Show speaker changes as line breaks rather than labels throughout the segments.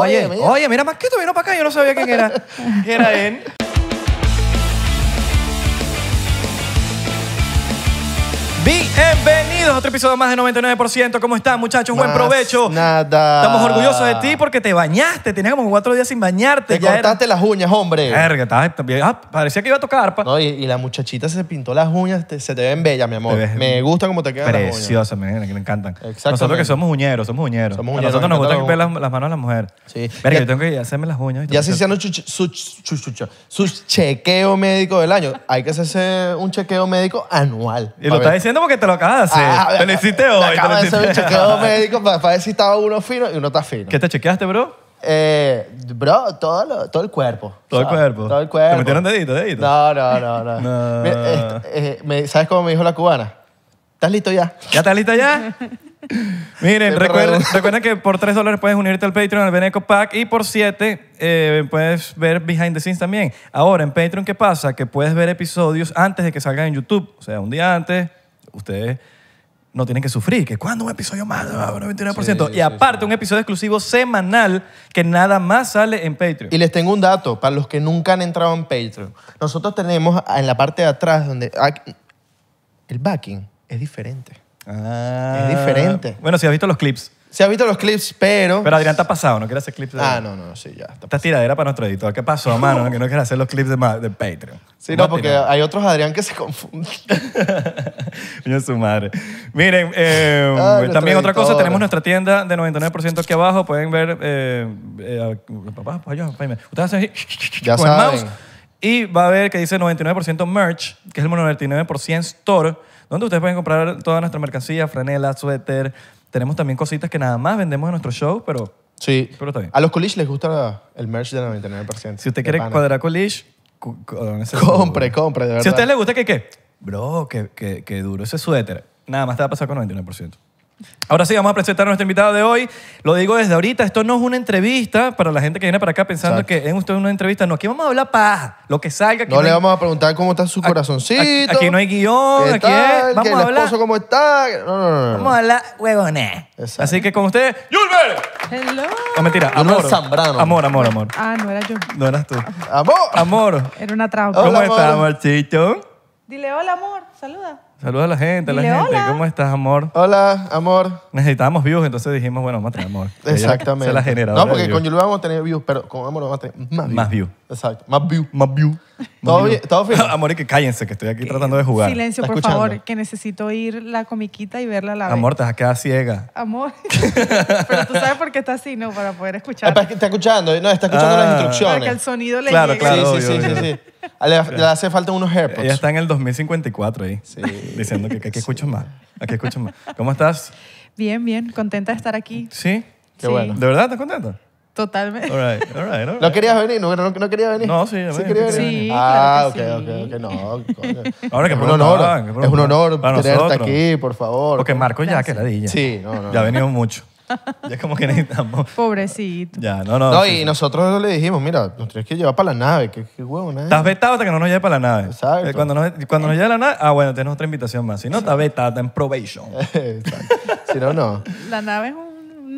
Oye, oye, mira, ¿más Marquito vino para acá, yo no sabía quién era,
quién era él.
Bienvenidos a otro episodio más de 99%. ¿Cómo están, muchachos? Buen provecho. Nada. Estamos orgullosos de ti porque te bañaste. Tenías como cuatro días sin bañarte. Te cortaste las uñas, hombre. Verga, ah, parecía que iba a
tocar, pa. No, y, la muchachita se pintó las uñas, se te ven bellas, mi amor. Me gusta cómo te quedan las uñas.
Preciosa, me, me encantan. Nosotros que somos uñeros, somos uñeros. a nosotros nos gusta que ver las, manos de las mujeres. Sí. Verga, yo tengo que hacerme las uñas. Ya se hicieron su, chequeo médico
del año. Hay que hacerse un chequeo médico anual. Y lo estás diciendo
porque te lo acabas de ah, te hiciste hoy. Me acabo de hacer un chequeo
médico para, ver si estaba uno fino y uno está fino.
¿Qué te chequeaste, bro?
Eh, bro, todo, todo el cuerpo. Todo el cuerpo. Todo el cuerpo. ¿Te metieron dedito, dedito? No, no, no. no. Este, eh, ¿Sabes cómo me dijo la cubana? ¿Estás listo ya? ¿Ya estás
listo ya? Miren, recuerden, que por 3 dólares puedes unirte al Patreon, al Beneco Pack, y por 7 eh, puedes ver behind the scenes también. Ahora, en Patreon, ¿qué pasa? Que puedes ver episodios antes de que salgan en YouTube, o sea, un día antes, ustedes no tienen que sufrir, que cuando un episodio más, y aparte, un episodio exclusivo semanal
que nada más sale en Patreon. Y les tengo un dato para los que nunca han entrado en Patreon. Nosotros tenemos en la parte de atrás donde ah, el backing es diferente.
Ah. Es diferente. Bueno, si has visto los clips se han visto los clips, pero. Pero Adrián está pasado, no quiere hacer clips de. Ah, no, no, sí, ya. Está Esta tiradera para nuestro editor. ¿Qué pasó, mano? Que no quiere hacer los clips de, de Patreon. sí, no, porque hay otros Adrián que se confunden. es su madre. Miren, ah, em, también otra cosa, tenemos nuestra tienda de 99% aquí abajo. Pueden ver. Eh, eh, papá, Ustedes hacen así Ya con el Y va a ver que dice 99% merch, que es el 99% store, donde ustedes pueden comprar toda nuestra mercancía, franela, suéter, tenemos también cositas que nada más vendemos en nuestro show, pero,
sí. pero está A los college les gusta el merch del 99%. Si usted quiere cuadrar Colish, oh, compre,
compre, de verdad. Si a usted le gusta ¿qué qué, bro, qué duro ese suéter. Nada más te va a pasar con 99%. Ahora sí, vamos a presentar a nuestra invitada de hoy. Lo digo desde ahorita, esto no es una entrevista para la gente que viene para acá pensando que es usted una entrevista. No, aquí vamos a hablar paz, lo que salga. no, le vamos a
preguntar cómo está su corazoncito. Aquí, no hay guión, aquí es. Vamos a hablar.
¿Cómo está? No, no, no. Vamos a hablar huevones. Así que con ustedes, Yulber. Hello. No, mentira, amor. Amor, amor, amor. Ah, no era yo. No eras tú. Amor. Amor. Era una trauma. ¿Cómo estás, amorcito?
Dile hola, amor. Saluda.
Saludos a la gente, a la gente. ¿Cómo estás, amor? Hola, amor. Necesitábamos views, entonces dijimos, bueno, vamos a tener amor. Exactamente. Se la No, porque con
vamos a tener views, pero con amor vamos a tener más views. Más views. Exacto. Más view. Más view. ¿Todo, bien? ¿Todo
bien? Amor, y que cállense, que estoy aquí tratando de jugar. Silencio, por favor,
que necesito ir la comiquita y verla a la vez. Amor,
te vas a quedar ciega.
Amor. Pero tú sabes por qué está así, ¿no? Para poder escuchar.
está escuchando, no, está escuchando las ah. instrucciones. Para que el sonido le llegue. Claro, sí, sí, sí, sí,
Le, hace falta unos AirPods. Ella está en el 2054 ahí, diciendo que, aquí que escucho más, aquí escucho más. ¿Cómo estás?
Bien, bien, contenta de estar aquí.
¿Sí? Qué bueno. ¿De verdad estás contenta? Totalmente. ¿No querías venir? ¿No, querías venir? No, sí, ¿Sí venir. ah, okay,
okay, ok, ok, ok. No, Ahora que es un honor. es un honor tenerte nosotros. aquí, por favor. Porque
Marco ya, que la ya. Sí, no, no. Ya ha venido mucho. Ya es como que necesitamos.
Pobrecito. Ya,
no, no. No, y nosotros le dijimos, mira, nos tienes que llevar para la nave. Qué, qué huevo, ¿no? ¿eh? Estás vetado hasta que no nos lleve para la
nave. Exacto. Eh, cuando nos, cuando nos lleve la nave, ah, bueno, tenemos otra invitación más. Si no, estás vetado, está en probation. Si no, no.
La nave es un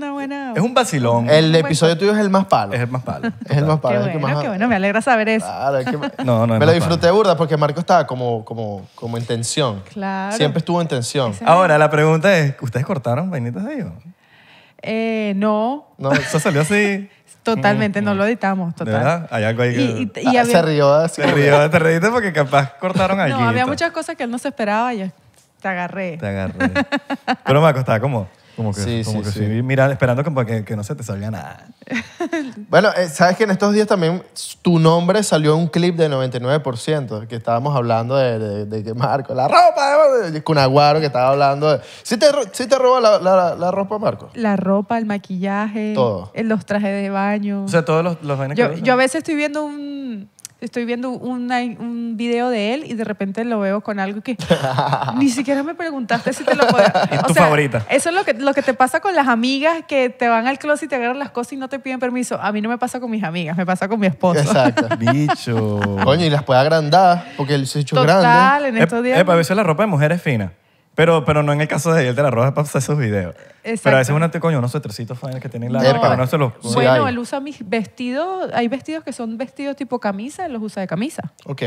buena... Es
un vacilón. El episodio tuyo es el
más palo. Es el más palo. es el más palo. Qué bueno, qué
bueno, me alegra saber eso. Claro,
No, no me lo disfruté burda porque Marco estaba como, como, como en tensión.
Claro. Siempre
estuvo en tensión. Ahora, la pregunta
es, ¿ustedes cortaron vainitas de
eh, no,
No, Eso salió así. totalmente,
mm, no mm. lo editamos, ¿De verdad?
Hay algo ahí que... Y- había- se rió así. Se rió, te porque capaz cortaron ahí. No, había muchas
cosas que él no se esperaba y yo te agarré.
Te agarré. Pero Marco estaba como... Como que, sí, sí, esperando que, que, no se te salga nada.
bueno, eh, sabes que en estos días también tu nombre salió en un clip del 99%, que estábamos hablando de, que Marco, la ropa, de Cunaguaro, que estaba hablando de... ¿Sí te, robó la, ropa, Marco?
La ropa, el maquillaje, todo. Eh, los trajes de baño. O sea,
todos los, yo a
veces estoy viendo un estoy viendo un video de él y de repente lo veo con algo que ni siquiera me preguntaste si te lo puedo
Es tu
favorita. Eso
es lo que, lo que te pasa con las amigas que te van al closet y te agarran las cosas y no te piden permiso. A mí no me pasa con mis amigas, me pasa con mi esposo. Exacto.
Bicho. Coño, y las puede agrandar porque él se ha hecho Total, en estos días. Epa, a veces la ropa de mujer es fina. Pero, pero no en el caso de él de la roja para hacer esos videos. Pero a veces un te coño, unos suetercitos que tienen la no. pero no se los Bueno, él
usa mis vestidos. Hay vestidos que son vestidos tipo camisa, él los usa de camisa.
Ok.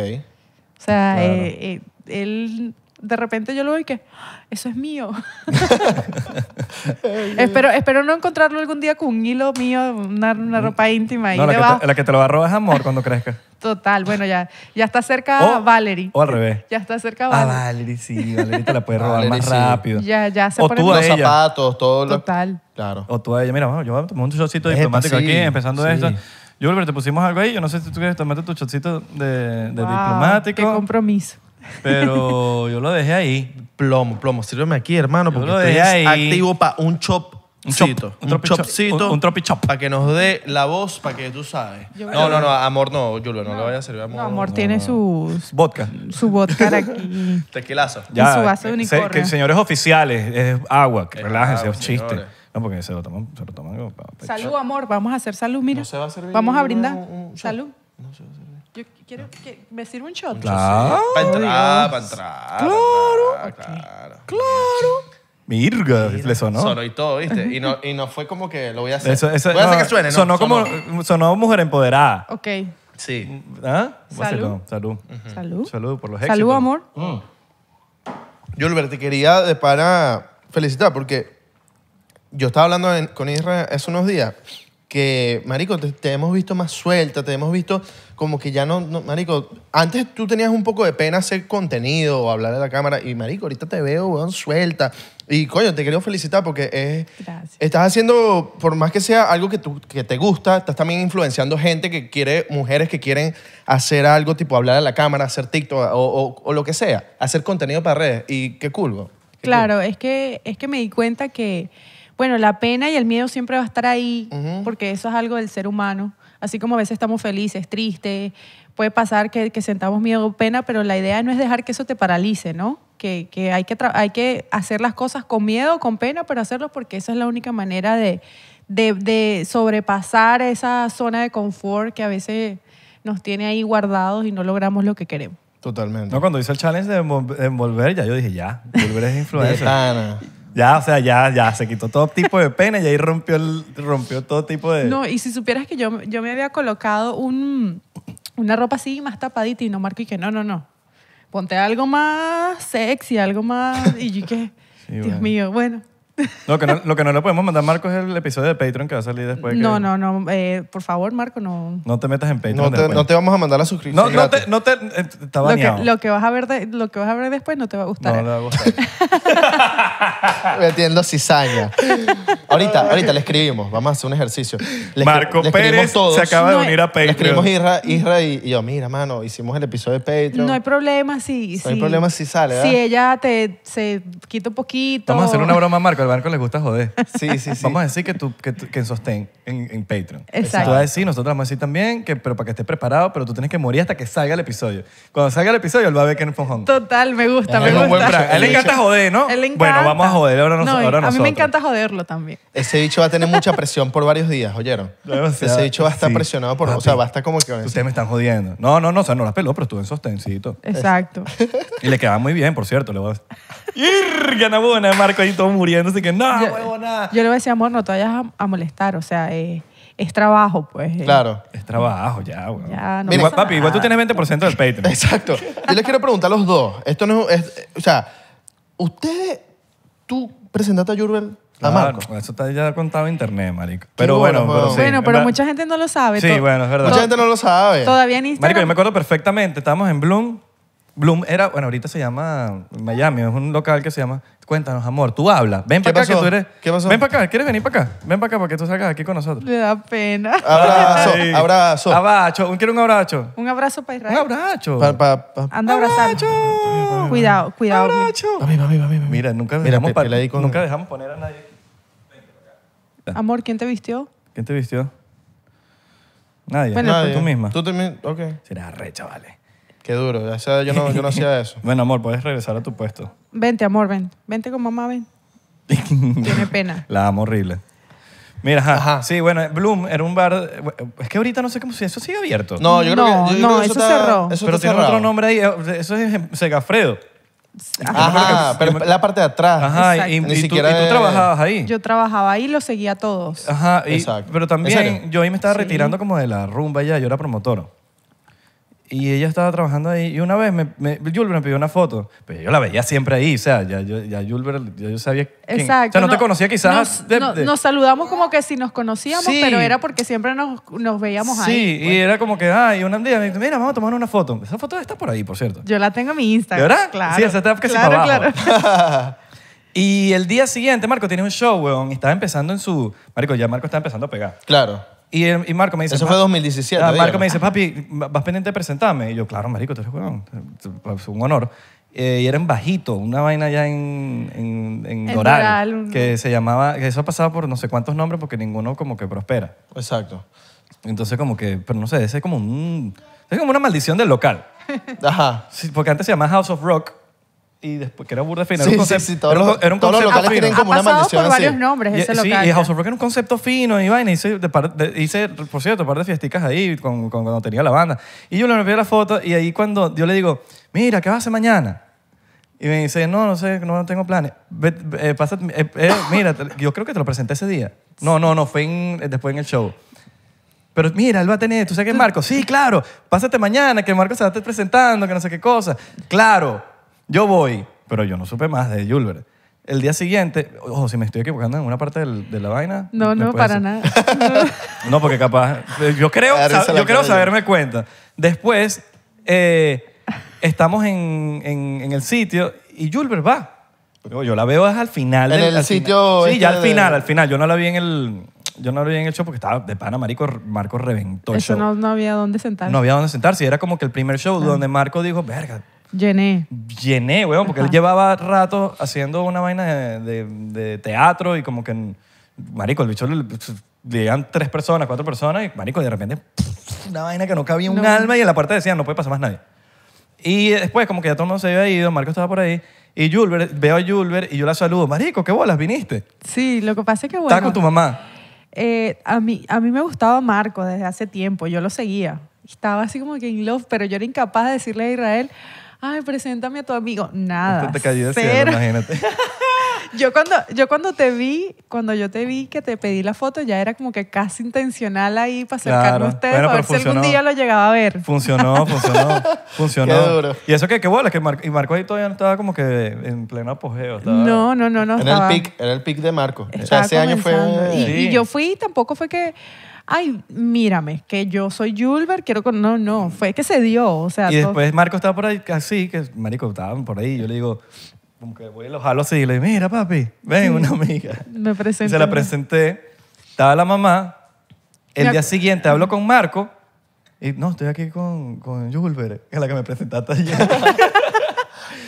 O sea, eh,
eh, él de repente yo lo veo y que, ah, eso es mío. espero, espero no encontrarlo algún día con un hilo mío, una, ropa íntima ahí la que, te,
la que te lo va a robar es amor cuando crezca.
Total, bueno, ya, ya está cerca O- Valerie. O al revés. Ya está cerca a ah,
Valerie. sí, Valerie te la puede robar más rápido. Ya, ya se O pone- tú a Los zapatos, todo lo... Total. Claro. O tú a ella, mira, vamos, yo voy a tomar un chocito diplomático aquí, empezando esto. Yo, pero te pusimos algo ahí, yo no sé si tú quieres tomarte tu chocito de, de Wow, Qué compromiso. Pero yo lo dejé ahí. Plomo, plomo, sírveme aquí, hermano, porque lo ahí. activo
para un Un chopcito, un chopcito, un- tropichop para que nos dé la voz, para que tú sabes. No, no, no, amor no, Julio, no, le vaya a servir amor. amor tiene su Vodka. su, vodka aquí. Tequilazo. Y su vaso
de unicornio. que, señores oficiales, es agua, relájense, es un chiste. No, porque se lo toman, se lo toman Salud,
amor. Vamos a hacer salud, mira. Vamos a brindar. salud. No Quiero que, ¿Me sirve un shot?
Claro. Para entrar, para entrar. Claro.
Claro.
Mirga, le sonó. Sonó y
todo, ¿viste? Y no, y no fue como que lo voy a hacer. voy a hacer que suene, ¿no? Sonó, como,
sonó. mujer empoderada. Ok. Sí. ¿Ah? Salud. Salud. Salud. por los éxitos. Salud, amor. Mm. te quería para
felicitar porque yo estaba hablando con Israel hace unos días que, Marico, te, hemos visto más suelta, te hemos visto como que ya no, Marico, antes tú tenías un poco de pena hacer contenido o hablar a la cámara y, Marico, ahorita te veo, suelta. Y, coño, te quiero felicitar porque estás haciendo, por más que sea algo que, tú, te gusta, estás también influenciando gente que quiere, mujeres que quieren hacer algo tipo hablar a la cámara, hacer TikTok o, lo que sea, hacer contenido para redes. Y qué cool,
claro, Es, que, es que me di cuenta que bueno, la pena y el miedo siempre va a estar ahí, porque eso es algo del ser humano. Así como a veces estamos felices, tristes, puede pasar que, sentamos miedo o pena, pero la idea no es dejar que eso te paralice, ¿no? Que, hay, que hay que hacer las cosas con miedo, con pena, pero hacerlo porque esa es la única manera de, de, sobrepasar esa zona de confort que a veces nos tiene ahí guardados y no logramos lo que queremos.
Totalmente. No, cuando hice el challenge de envolver, ya yo dije, ya, volver es influencer. Ya, o sea, ya, ya se quitó todo tipo de pena y ahí rompió, el, rompió todo tipo de... No,
y si supieras que yo, yo me había colocado un, una ropa así más tapadita y no marco y que no, no, no. Ponte algo más sexy, algo más... Y yo que, Dios mío, bueno
que no, lo que no le podemos mandar, Marco, es el episodio de Patreon que va a salir después. No,
no, no. Eh, por favor, Marco, no.
No te metas en Patreon. No te, vamos
a mandar la suscripción. No, te. No te eh, está lo que, lo
que, vas a ver lo que vas a ver después no te va a gustar. No
le va a gustar. Metiendo cizaña. ahorita, ahorita le escribimos. Vamos a hacer un ejercicio. Marco Pérez se acaba de unir a Patreon. escribimos Isra, Isra y, yo, mira, mano, hicimos el episodio de Patreon. No hay
problema si. No hay problema si sale, ¿verdad? Si ella te, se quita un poquito. Vamos a hacer una broma,
Marco al barco le gusta joder. Sí, sí, sí. Vamos a decir que tú, que, que en sostén, en, Patreon. Exacto. Tú vas a decir, nosotros vamos a decir también, que, pero para que estés preparado, pero tú tienes que morir hasta que salga el episodio. Cuando salga el episodio, él va a ver que no fue
Total, me gusta, ah, me gusta. buen
A él le encanta joder,
¿no? Él le
encanta. Bueno,
vamos a joder ahora,
nosotros. A mí me encanta
joderlo también.
Ese bicho va a tener mucha presión por varios días, ¿oyeron? Ese bicho va a estar
presionado por... O sea, va a estar como que... Ustedes me están jodiendo. No, no, no, o sea, no las peló, pero tú en sostencito. Exacto. Y le quedaba muy bien, por cierto. Le voy a... ¡Ir! Gana buena, Marco ahí todo muriendo que no, yo,
huevo, nada. Yo le decía, amor, no te vayas a, molestar, o sea, eh, es trabajo,
pues. Eh". Claro.
Es trabajo, ya, güey. papi, igual tú tienes 20% del Patreon. Exacto.
Yo les quiero preguntar a los dos. Esto no es, o sea, ustedes, tú presentaste a Jurbel
a Marco. Eso está ya contado en internet, marico. Pero bueno, bueno, pero, bueno, pero mucha
gente
no lo sabe. Sí, bueno, es verdad. Mucha gente no lo sabe. Todavía en Instagram. Marico, yo
me acuerdo perfectamente. Estábamos en Bloom Bloom era, bueno, ahorita se llama Miami, es un local que se llama Cuéntanos, amor, tú habla. Ven para acá que tú eres. ¿Qué pasó? Ven para acá, ¿quieres venir para acá? Ven para acá para que tú salgas aquí con nosotros.
Me da pena.
Abrazo, abrazo. Abrazo, ¿Un, un abrazo?
Un abrazo para Israel. Un
abrazo.
Anda abrazo. Cuidado, cuidado. Abrazo.
Mira, nunca Mira, nunca dejamos poner a nadie. Ven
acá. Amor, ¿quién te vistió?
¿Quién te vistió? Nadie. Tú misma. Tú
también, ok. Será re, chavales.
Qué duro, yo no, hacía eso. Bueno, amor, puedes regresar a tu puesto.
Vente, amor, ven. Vente con mamá, ven.
Tiene pena. La amo horrible. Mira, ajá. Sí, bueno, Bloom era un bar. Es que ahorita no sé cómo si eso sigue abierto. No, yo creo que, no, eso cerró. pero tiene otro nombre ahí. Eso es Segafredo. Ajá, pero es la parte de atrás. Ajá, y, Ni tú, siquiera tú trabajabas ahí.
Yo trabajaba ahí y seguía todos.
Ajá, Exacto. pero también yo ahí me estaba retirando como de la rumba ya, yo era promotor y ella estaba trabajando ahí. Y una vez me, Julber me pidió una foto, pero pues yo la veía siempre ahí. O sea, ya, ya Julber, yo sabía. Quién. O sea, no, te conocía quizás. Nos,
saludamos como que si nos conocíamos, pero era porque siempre nos, veíamos ahí. Sí,
y pues. era como que, ah, y un día me dijo, mira, vamos a tomar una foto. Esa foto está por ahí, por cierto.
Yo la tengo en mi Instagram. verdad? Claro. Sí, esa está casi claro, para
Claro. y el día siguiente, Marco tiene un show, weón, y estaba empezando en su. Marco, ya Marco está empezando a pegar. Claro. Eh, y, Marco me dice... Eso fue 2017, ah, Marco me dice, papi, ¿vas pendiente de presentarme? Y yo, claro, marico, te eres Es un honor. Eh, y era en Bajito, una vaina ya en, en, que se llamaba... Que eso ha pasado por no sé cuántos nombres porque ninguno como que prospera. Exacto. Entonces como que... Pero no sé, ese es como un... Es como una maldición del local. Ajá. porque antes se llamaba House of Rock y después, que era burda fina. era un concepto, sí, todos, los locales fino. tienen como ha una por varios nombres ese sí, House of Rock era un concepto fino y vaina. Hice, por cierto, un par de fiesticas ahí con, cuando tenía la banda. Y yo le envié la foto y ahí cuando yo le digo, mira, ¿qué vas a hacer mañana? Y me dice, no, no sé, no tengo planes. Eh, eh, eh, mira, yo creo que te lo presenté ese día. No, no, no, fue después en el show. Pero mira, él va a tener, ¿tú sabes que es Marco? Sí, claro, pásate mañana, que Marco se va a estar presentando, que no sé qué cosa. Claro, yo voy, pero yo no supe más de Julbert. El día siguiente, ojo, si me estoy equivocando en una parte de la vaina. No, no, para
nada.
No, porque capaz. Eh, yo creo, yo creo saberme cuenta. Después, eh, estamos en, el sitio y Julber va. Yo, la veo es al final. En del- el sitio Sí, este ya al final, al final. Yo no la vi en el. Yo no en el show porque estaba de pana, marico, Marco reventó el show.
no, había dónde sentarse. No había
dónde sentarse. y Era como que el primer show donde Marco dijo, verga, Llené. Llené, weón, porque él llevaba rato haciendo una vaina de, de, teatro y como que, marico, el bicho le, llegan tres personas, cuatro personas y, marico, de repente, una vaina que no cabía un alma y en la parte decían, no puede pasar más nadie. Y después, como que ya todo el mundo se había ido, Marco estaba por ahí. Y Julber, veo a Julber y yo la saludo. Marico, qué bolas, viniste. Sí, lo que pasa es que bueno. Está con tu mamá.
Eh, a, mí, a mí me gustaba Marco desde hace tiempo, yo lo seguía. Estaba así como que en love, pero yo era incapaz de decirle a Israel, ay, preséntame a tu amigo. Nada. te cayó imagínate. yo, cuando, yo cuando te vi, cuando yo te vi que te pedí la foto, ya era como que casi intencional ahí para
acercarme a ustedes, para ver si algún día lo
llegaba a ver. Funcionó, funcionó,
funcionó. Qué duro. Y eso que, qué es que Marco, y Marco ahí todavía no estaba como que en pleno apogeo. No,
no, no, no. Era el pic,
era el pic de Marco. o sea, ese año fue... Y, y yo
fui, tampoco fue que ay, mírame, que yo soy Julber, quiero con... No, no, fue que se dio, o sea... Y después
Marco estaba por ahí, así, que Marico estaba por ahí, yo le digo, como que voy a los jalo así, y le digo, mira papi, ven, una amiga. Me presenté. Se la presenté, estaba la mamá, el día siguiente hablo con Marco, y no, estoy aquí con, con Julber, que es la que me presentaste ayer.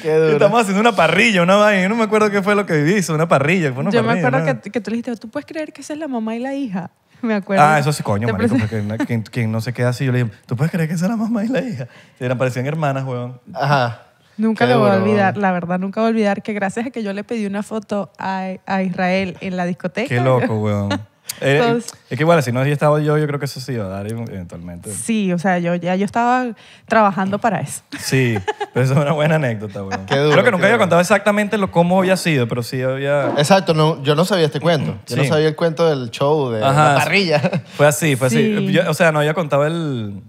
Qué duro. Estamos haciendo una parrilla, una vaina. no me acuerdo qué fue lo que viví, hizo una parrilla. Fue una Yo me acuerdo
que, que, tú le dijiste, ¿tú puedes creer que esa es la mamá y la hija? Me acuerdo. Ah, eso sí, coño, marico. Porque
quien, quien no se queda así, yo le digo, ¿tú puedes creer que esa era la mamá y la hija? Eran, parecían hermanas, weón. Ajá.
Nunca lo voy a olvidar, la verdad, nunca voy a olvidar que gracias a que yo le pedí una foto a, a Israel en la discoteca. Qué loco,
weón. Eh, es que bueno, si no había estado yo, yo creo que eso sí iba a dar eventualmente.
Sí, o sea, yo ya yo estaba trabajando para eso.
Sí, pero eso es una buena anécdota, güey. creo que nunca había contado exactamente lo, cómo había sido, pero sí había... Exacto,
no, yo no sabía este cuento. Yo no sabía el cuento del show, de la parrilla.
Fue así, fue así. o sea, no había contado el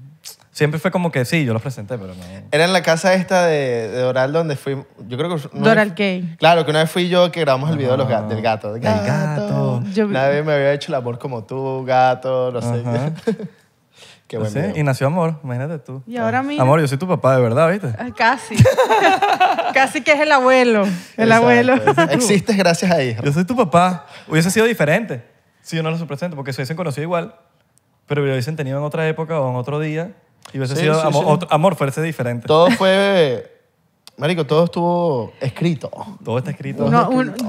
Siempre fue como que sí, yo los presenté, pero no.
Era en la casa esta de, Doral donde fui. Yo
creo que. Doral
Kay. Claro, que una vez fui yo que grabamos el video ah, del gato. Del gato. Nadie me había hecho el amor como tú, gato, no sé.
Qué bueno y nació amor, imagínate tú. Y ahora ah. mira. Amor, yo soy tu papá, de verdad, ¿viste?
Ah, casi. Casi que es el abuelo. El abuelo.
Existes gracias a ella. Yo soy tu papá. Hubiese sido diferente si yo no los presento, porque se hubiesen conocido igual, pero lo hubiesen tenido en otra época o en otro día y hubiese sido amor, sí. fuese diferente. Todo fue. Marico, todo estuvo escrito. Todo está escrito.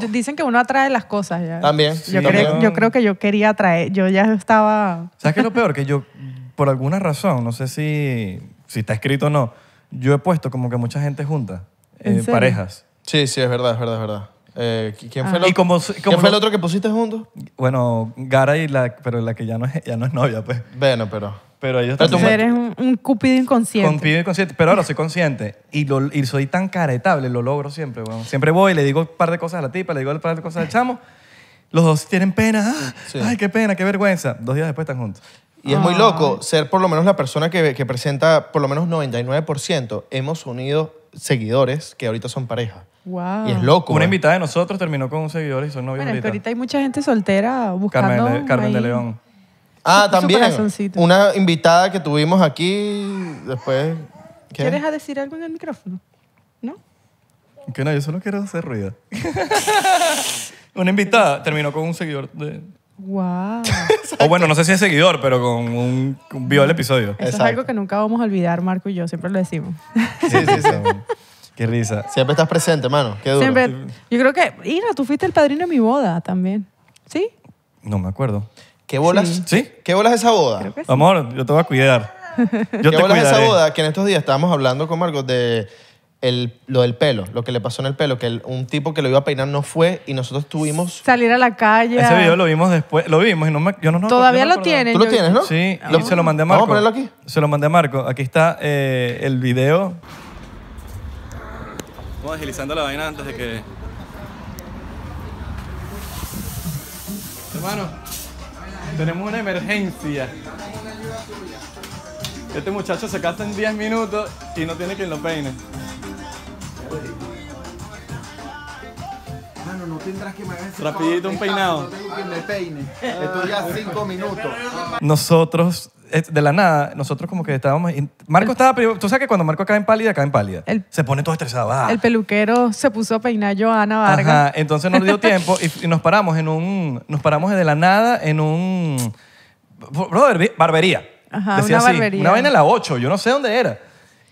dicen que uno atrae las cosas ya. También. Yo, creo, yo creo que yo quería atraer, yo ya estaba...
¿Sabes qué es lo peor? Que yo, por alguna razón, no sé si, si está escrito o no, yo he puesto como que mucha gente junta, ¿En eh, parejas.
Sí, sí, es verdad, es verdad, es verdad. Eh, ¿Quién, fue el, ah. Y otro, como- fue el otro que pusiste junto?
Bueno, Gara y la, pero la que ya no es, ya no es novia, pues. Bueno, pero. Pero ellos Pero tú eres
un, cupido inconsciente. cupido
inconsciente, pero ahora soy consciente y, lo- soy tan caretable, lo logro siempre, Siempre voy le digo un par de cosas a la tipa, le digo un par de cosas al chamo. Los dos tienen pena. Ah, ay, qué pena, qué vergüenza. Dos días después están juntos. Y es muy loco
ser por lo menos la persona que, que presenta por lo menos 99%. Hemos unido
seguidores que ahorita son pareja. Wow. Y es loco. Una invitada de nosotros terminó con un seguidor y son novios ahorita
hay mucha gente soltera buscando. Carmen, de, León.
Ah, también. Una invitada que tuvimos aquí, después. ¿Quieres
a decir algo en el micrófono?
¿No? Que no, yo solo quiero hacer ruido. Una invitada terminó con un seguidor de...
Wow.
O bueno, no sé si es seguidor, pero con un... Vio el episodio. es algo
que nunca vamos a olvidar, Marco y yo, siempre lo decimos. Sí, sí,
sí. Qué risa. Siempre estás presente, mano. Qué duro.
yo creo que, Ira, tú fuiste el padrino de mi boda también. ¿Sí?
No me acuerdo. ¿Qué bolas? Sí. ¿Qué bolas esa boda?
Amor, yo te voy a cuidar. Yo ¿Qué bolas cuidaré. esa boda?
Que en estos días estábamos hablando con Marco de lo del pelo, lo que le pasó en el pelo, que un tipo que lo iba a peinar no fue y nosotros tuvimos...
Salir a la calle. Ese video
lo vimos después, lo vimos y no me, yo no, no- Todavía lo tienes. Tú lo tienes, ¿no? Sí, se lo mandé a Marco. ¿Vamos a ponerlo aquí? Se lo mandé a Marco. Aquí está eh, el video. Vamos agilizando la vaina antes de que... Hermano, tenemos una emergencia. Este muchacho se casa en 10 minutos y no tiene quien lo peine.
Mano, no tendrás que me hagas Rapidito un peinado. No tengo quien me peine. Estoy ya 5 minutos.
Nosotros de la nada, nosotros como que estábamos... Marco estaba... Tú sabes que cuando Marco cae en pálida, cae en pálida. se pone todo estresado. Ah. El
peluquero se puso a peinar a Joana Vargas. Ajá,
entonces nos dio tiempo y, nos paramos en un... Nos paramos de la nada en un... Brother, barbería.
Ajá, una barbería. Una vaina a la
8, yo no sé dónde era.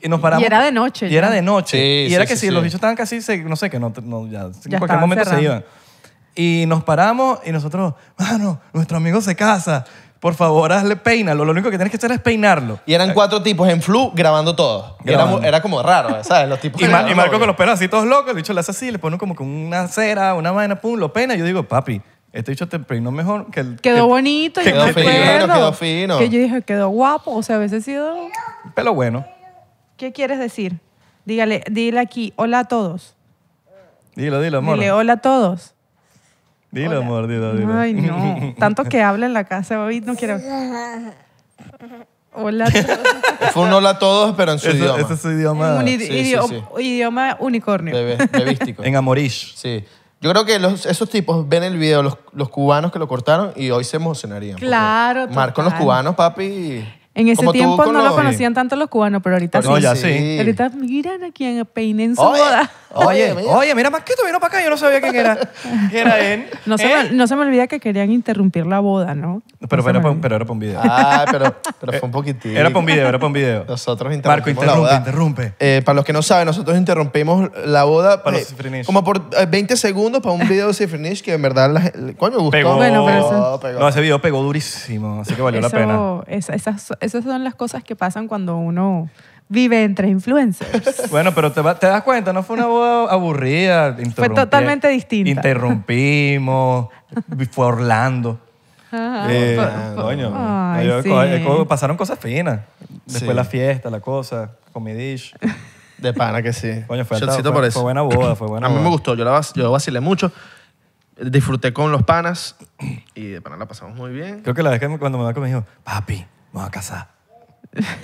Y nos paramos. Y era de noche. Y era de noche. y era que si los bichos estaban casi, no sé, que no, ya, en cualquier momento se iban. Y nos paramos y nosotros, mano, nuestro amigo se casa por favor, hazle peina. Lo único que tienes que hacer es peinarlo. Y eran cuatro tipos en flu grabando todo. Era, como raro, ¿sabes? Los tipos. Y, y Marco con los pelos así todos locos, el le hace así, le pone como con una cera, una vaina, pum, lo peina. Yo digo, papi, este bicho te peinó mejor que el Quedó bonito, yo quedó fino, fino. Que yo
dije, quedó guapo, o sea, a veces sido... Pelo bueno. ¿Qué quieres decir? Dígale, dile aquí, hola a todos.
Dilo, dilo, amor. Dile hola
a todos.
Dilo, Hola. amor, dilo, dilo. Ay, no. Tanto que
habla en la casa hoy, no quiero. Hola a
todos. Fue un hola a todos, pero en su idioma. ese es su idioma. Un
idioma unicornio.
bebístico. En Amorish. Sí. Yo creo que los- esos tipos ven el video, los, los cubanos que lo cortaron, y hoy se emocionarían.
Claro, total. con los cubanos,
papi. En ese tiempo no lo conocían
tanto los cubanos, pero ahorita pues sí. No, sí. Ahorita miran a quien peinen su Oye, boda. Oye, Oye, mira. más que tú, vino para acá, yo no sabía quién era. ¿Quién era él? No se, me, ¿Eh? no se me olvida que querían interrumpir la boda, ¿no?
Pero, era para, para un video. Ah, pero,
pero eh, fue un poquitito. Era para un video, era para un video. Nosotros Marco, interrumpimos la interrumpe, interrumpe. Eh, para los que no saben, nosotros interrumpimos la boda eh, como por 20 segundos para un video de Cifrinish que en verdad,
la, me gustó. Pegó. Bueno, pero No, ese video pegó durísimo, así que valió la pena.
esa-
esas, esas son las cosas que pasan cuando uno vive entre influencers.
bueno, pero te, das cuenta, no fue una boda aburrida. Fue totalmente distinta. Interrumpimos, fue Orlando. Ah, eh, pasaron cosas finas. Después la fiesta, la cosa, comidish. De pana que sí. Coño, fue, por fue, fue, buena boda, fue buena A mí me
gustó, yo, la, yo vacilé mucho disfruté
con los panas
y de pana la pasamos muy bien.
Creo que la vez que cuando me va me dijo, papi, a casar.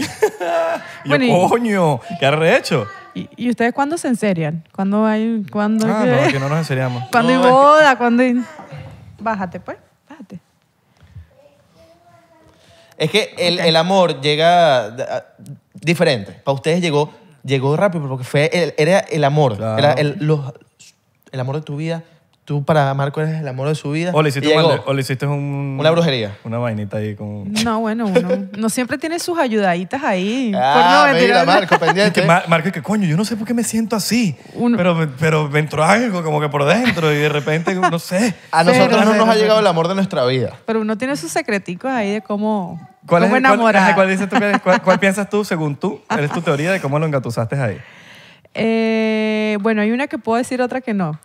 yo, coño, qué arrecho. ¿Y,
ustedes cuándo se enserian? ¿Cuándo hay, cuándo, Ah, no,
que no nos enseriamos. cuándo hay
boda? ¿Cuándo Bájate, pues, bájate.
Es que el,
amor llega diferente. Para ustedes llegó, llegó rápido porque fue
era el amor. Era el
amor de tu vida tú para Marco eres el amor
de su vida. O le hiciste, una brujería. Una vainita ahí con...
No, bueno, uno no siempre tiene sus ayudaditas ahí. Ah, no mira, Marco, pendiente.
Marco, que coño, yo no sé por qué me siento así. Pero, pero entró algo como que por dentro y de repente, no sé. A nosotros no nos ha llegado el amor de nuestra vida.
Pero uno tiene sus secreticos ahí de cómo, ¿Cuál, cuál-
piensas tú, según tú, es tu teoría de cómo lo engatusaste ahí?
Eh, bueno, hay una que puedo decir, otra que no.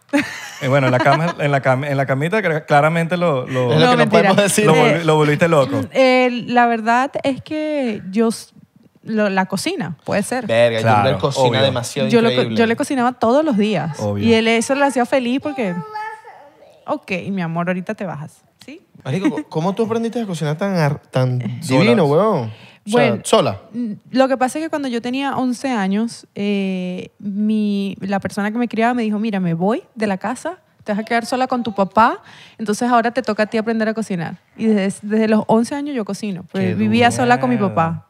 Eh, bueno, en la, en, la camita claramente lo, lo, que volviste loco.
Eh, la verdad es que yo... la cocina, puede ser. Verga,
yo le cocina demasiado yo,
le cocinaba todos los días. Y él eso le hacía feliz porque... Ok, mi amor, ahorita te bajas. ¿Sí?
¿cómo tú aprendiste a cocinar tan, tan eh, divino, weón? Bueno, sola.
Mm, lo que pasa es que cuando yo tenía 11 años, eh, la persona que me criaba me dijo, mira, me voy de la casa, te vas a quedar sola con tu papá, entonces ahora te toca a ti aprender a cocinar. Y desde, los 11 años yo cocino, pues vivía sola con mi papá.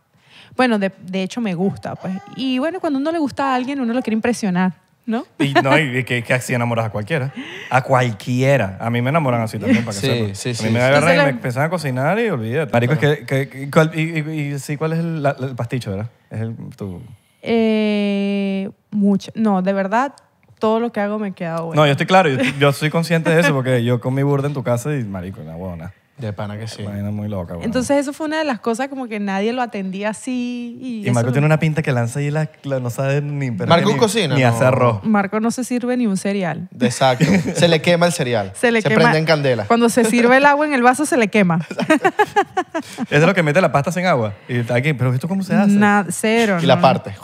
Bueno, de, de, hecho me gusta, pues. Y bueno, cuando uno le gusta a alguien, uno lo quiere impresionar. ¿No?
Y, no, que, que, así enamoras a cualquiera. A cualquiera. A mí me enamoran así también, para que sí, Sí, sí, a mí me agarran y me empiezan a cocinar y olvídate. Marico, es que, cuál, y, sí, ¿cuál es el, pasticho, verdad? Es el, tu...
Eh, mucho. No, de verdad, todo lo que hago me queda bueno. No, yo estoy claro,
yo, soy consciente de eso porque yo con mi burda en tu casa y marico, una huevona. De pana que sí. Imagina muy loca, Entonces
eso fue una de las cosas como que nadie lo atendía así. Y, Marco tiene una
pinta que lanza y no sabe ni Marco cocina, ni hacer arroz.
Marco no se sirve ni un cereal.
Exacto. Se le quema el cereal. Se le quema. prende en candela. Cuando
se sirve el agua en el vaso se le quema. Eso
es lo que mete la pasta sin agua. Y está aquí, pero ¿esto cómo se hace?
cero. Y la parte.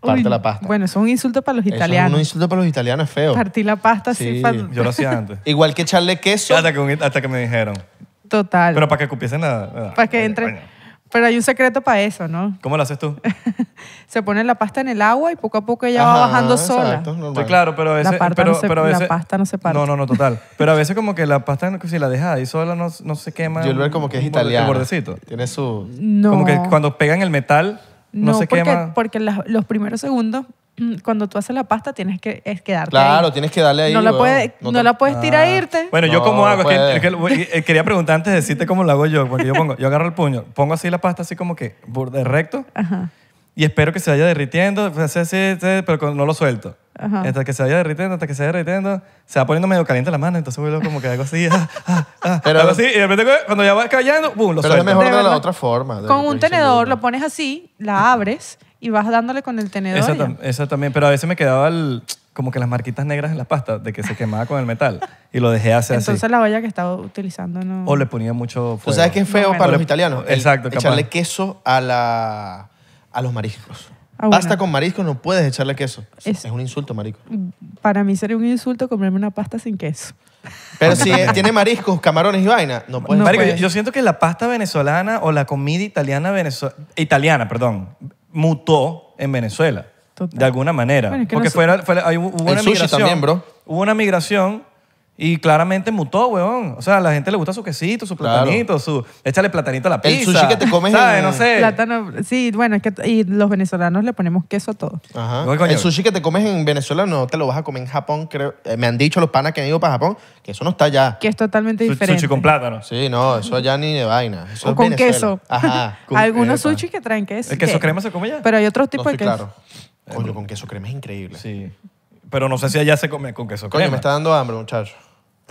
Parte la pasta.
Bueno, eso es un insulto para los italianos. es un
insulto
para los italianos, es feo.
partí la pasta Sí. así. Yo lo hacía
antes. Igual que echarle queso. hasta que me dijeron, Total. Pero para que cupiesen nada. Para
que entre... Pero hay un secreto para eso, ¿no? ¿Cómo lo haces tú? se pone la pasta en el agua y poco a poco ella va
bajando sola. Sí, claro, pero a veces... La, pero, la pasta no se parte. No, no, no, total. Pero a veces como que la pasta, si la dejas ahí sola, no, no se quema. Yo veo como que es italiano. El bordecito.
Tiene su... No. Como
que cuando pegan el metal, no, no se porque, quema.
porque los primeros segundos Mm, cuando tú haces la pasta tienes que es quedarte Claro,
tienes que darle ahí. No la, puede, no, la puedes ah. tirar a irte. Bueno, yo cómo como hago, es que, pues. eh, quería preguntar antes de decirte cómo lo hago yo, porque yo pongo, yo agarro el puño, pongo así la pasta así como que de recto y espero que se vaya derritiendo, pues, así, pero no lo suelto. Hasta que se vaya derritiendo, hasta que se vaya derritiendo, se va poniendo medio caliente la mano, entonces vuelvo como que hago así, ah, ah, Pero- hago así, y de repente cuando ya va cayendo, ¡bum! lo Pero es mejor de, la otra forma. Con un tenedor
lo pones así, la abres y vas dándole con el tenedor.
eso también, pero a veces me quedaba como que las marquitas negras en la pasta, de que se quemaba con el metal. Y lo dejé hacer Entonces
la olla que estaba utilizando no... O le ponía mucho
fuego. sabes qué es feo para los italianos? Exacto, Echarle
queso a, la, a los mariscos. Pasta con mariscos no puedes echarle queso. Es, un insulto, marico.
Para mí sería un insulto comerme una pasta sin queso. Pero si
tiene mariscos, camarones y vaina, no puedes. Marico,
yo- siento que la pasta venezolana o la comida italiana venezolana, italiana, perdón, mutó en Venezuela. De alguna manera. porque fue, fue, hay, hubo una migración. también, bro. Hubo una migración y claramente mutó, weón. O sea, a la gente le gusta su quesito, su platanito, su. Échale platanito a la pizza. El sushi que te comes No sé.
Plátano, sí, bueno, es que y los venezolanos le ponemos queso a todo.
Ajá. El sushi que te
comes en Venezuela no te lo vas a comer en Japón, creo. Eh, me han dicho los panas que han ido para Japón que eso no está allá. Que es totalmente diferente. Sushi con plátano. Sí, no, eso allá ni de vaina. O con queso. Ajá.
Algunos sushi que traen queso. ¿El queso crema se come ya? Pero hay otros tipos de queso. claro.
Coño, con queso crema es increíble. Sí. Pero no sé si allá se come con queso Coño, me está dando hambre, muchacho.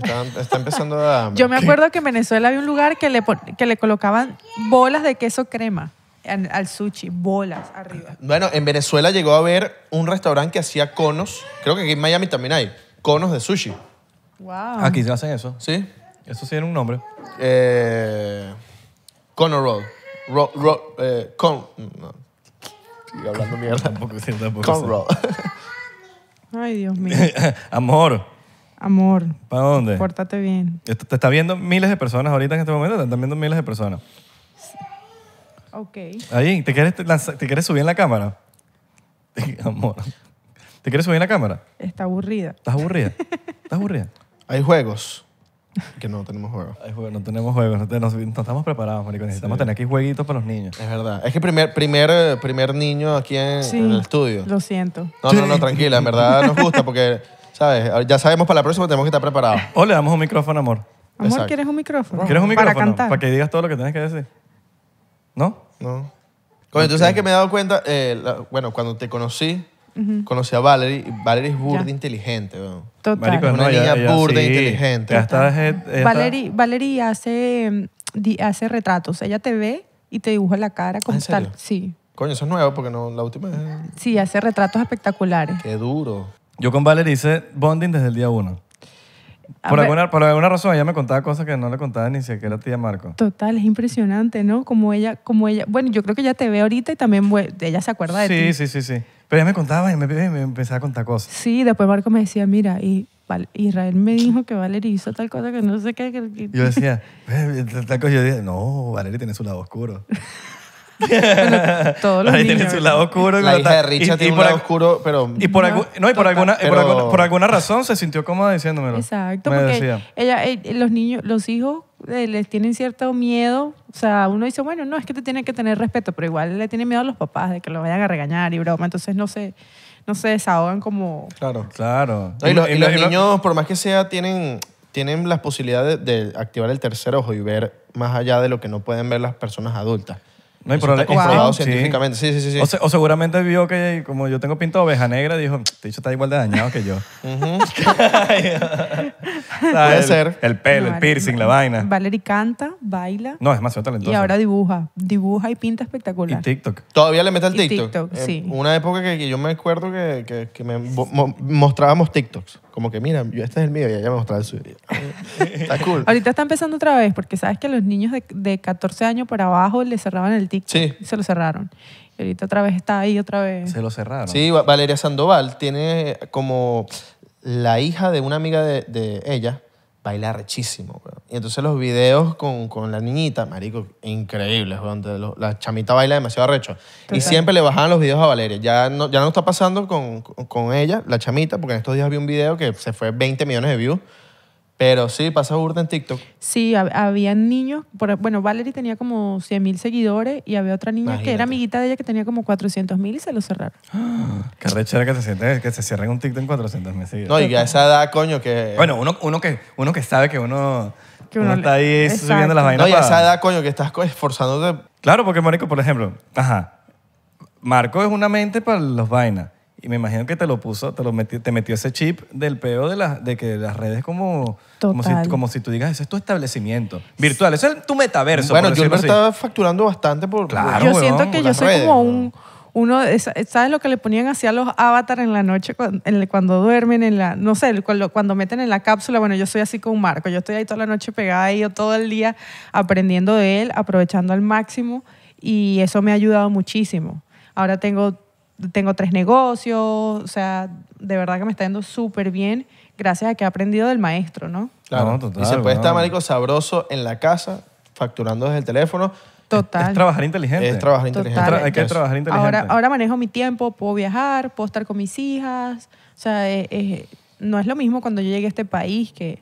Está, empezando a... Yo me acuerdo
que en Venezuela había un lugar que le, que le colocaban bolas de queso crema al, sushi, bolas arriba.
Bueno, en Venezuela llegó a haber un restaurante que hacía conos. Creo que aquí en Miami también hay conos de sushi. Wow. Aquí se hacen eso. ¿Sí? Eso sí era un nombre. Eh, Conor Roll. Eh, con, no. hablando mierda. Tampoco tampoco Con Roll.
Ay, Dios mío.
Amor, Amor. ¿Para dónde?
Pórtate bien.
te está viendo miles de personas ahorita en este momento, te están viendo miles de personas. Ok. Ahí, ¿te quieres, ¿te quieres subir en la cámara? Amor. ¿Te quieres subir en la cámara?
Está aburrida.
¿Estás aburrida? ¿Estás aburrida? Hay juegos. Que no tenemos juegos. no tenemos juegos. No, estamos preparados, marico. Necesitamos tener aquí jueguitos para los niños.
Es verdad. Es que primer, primer, eh, primer niño aquí en, en el estudio. Lo
siento. No, no, no,
tranquila. En verdad nos gusta porque ¿Sabes? Ya sabemos para la próxima, tenemos que estar preparados.
O le damos un micrófono, amor.
Amor, ¿quieres un micrófono? ¿Quieres un micrófono? Para cantar. Para que digas todo lo que tienes que
decir. ¿No? No.
Coño, tú sabes que me he dado cuenta, eh, bueno, cuando te conocí, conocí a Valerie. y Valerie es burda inteligente, Total. Una niña burda e inteligente. Ya
Valerie, hace, mm, hace retratos. Ella te ve y te dibuja la cara como ¿Ah, ¿En tal. Sí.
Coño, eso es nuevo porque no, la última vez.
Sí, hace retratos espectaculares.
Qué
duro. Yo con Valerie hice bonding desde el día uno. Ah, por alguna, por alguna razón ella me contaba cosas que no le contaba ni siquiera a tía Marco.
Total, es impresionante, ¿no? Como ella, como ella, bueno, yo creo que ella te ve ahorita y también ella se acuerda de ti. Sí,
sí, sí, sí. Pero ella me contaba y me, empezaba a contar cosas.
Sí, después Marco me decía, mira, y Israel me dijo que Valerie hizo tal cosa que no sé qué.
Yo decía, tal cosa, yo dije, no, Valerie tiene su lado oscuro. todos los tiene su lado oscuro. La hija de Richa tiene un oscuro, pero... Y por, y por, alguna, por, alguna, razón se sintió cómoda diciéndomelo. Exacto, porque
ella, eh, los niños, los hijos eh, les tienen cierto miedo. O sea, uno dice, bueno, no, es que te tienen que tener respeto, pero igual le tienen miedo a los papás de que lo vayan a regañar y broma. Entonces no se, no se desahogan
como... Claro. Claro. y, los
niños, por más que sea, tienen, tienen las posibilidades de activar el tercer ojo y ver más allá de lo que no pueden ver las personas adultas. No hay problema. científicamente. Sí, sí, sí. O,
seguramente vio que, como yo tengo pinta de oveja negra, dijo, te este dicho está igual de dañado que yo. Puede ser. El pelo, el piercing, la vaina.
Valerie canta, baila.
No, es demasiado talentosa. Y ahora
dibuja. Dibuja y pinta
espectacular. Y TikTok. Todavía le mete el TikTok. Eh, sí. Una época que, yo me acuerdo que, que, que me mostrábamos TikToks. Como que, mira, yo este es el mío y ella me mostraba el suyo. Está cool.
Ahorita está empezando otra vez porque sabes que a los niños de, 14 años por abajo le cerraban el TikTok sí. y se lo cerraron. Y ahorita otra vez está ahí, otra vez.
Se lo cerraron. Sí, Valeria Sandoval tiene como la hija de una amiga de ella, baila rechísimo, Y entonces los videos con, la niñita, marico, increíbles, La chamita baila demasiado recho. Y siempre le bajaban los videos a Valeria. Ya no, ya no está pasando con, ella, la chamita, porque en estos días había un video que se fue 20 millones de views pero sí, pasa burda
en TikTok.
Sí, había niños, bueno, Valerie tenía como 100 mil seguidores y había otra niña que era amiguita de ella que tenía como 400 mil y se lo cerraron.
Qué rechera que se siente que se cierren un TikTok en 400 mil No, y a esa edad, coño, que... Bueno, uno, uno, que, uno que sabe que uno,
Que está ahí subiendo las vainas. no, y a esa
edad, coño, que estás esforzándote Claro, porque Marico, por ejemplo, ajá, Marco es una mente para los vainas. Y me imagino que te lo puso, te lo metió, te metió ese chip del peo de, la, de que las redes como, como si, como si tú digas, ese es tu establecimiento virtual, es tu metaverso. Bueno, yo estaba facturando bastante por... Claro, yo siento que yo soy como
un... Uno, ¿sabes lo que le ponían así a los avatars en la noche cuando, duermen? En la, no sé, cuando, cuando, meten en la cápsula. Bueno, yo soy así con Marco. Yo estoy ahí toda la noche pegada ahí, yo todo el día aprendiendo de él, aprovechando al máximo. Y eso me ha ayudado muchísimo. Ahora tengo tengo tres negocios, o sea, de verdad que me está yendo súper bien gracias a que he aprendido del maestro, ¿no?
Claro, total, Y se puede estar, marico, sabroso en la casa, facturando desde el teléfono. Total. Es, trabajar inteligente. Es trabajar inteligente. hay que trabajar
inteligente. Ahora, ahora
manejo mi tiempo, puedo viajar, puedo estar con mis hijas. O sea, eh, eh, no es lo mismo cuando yo llegué a este país que,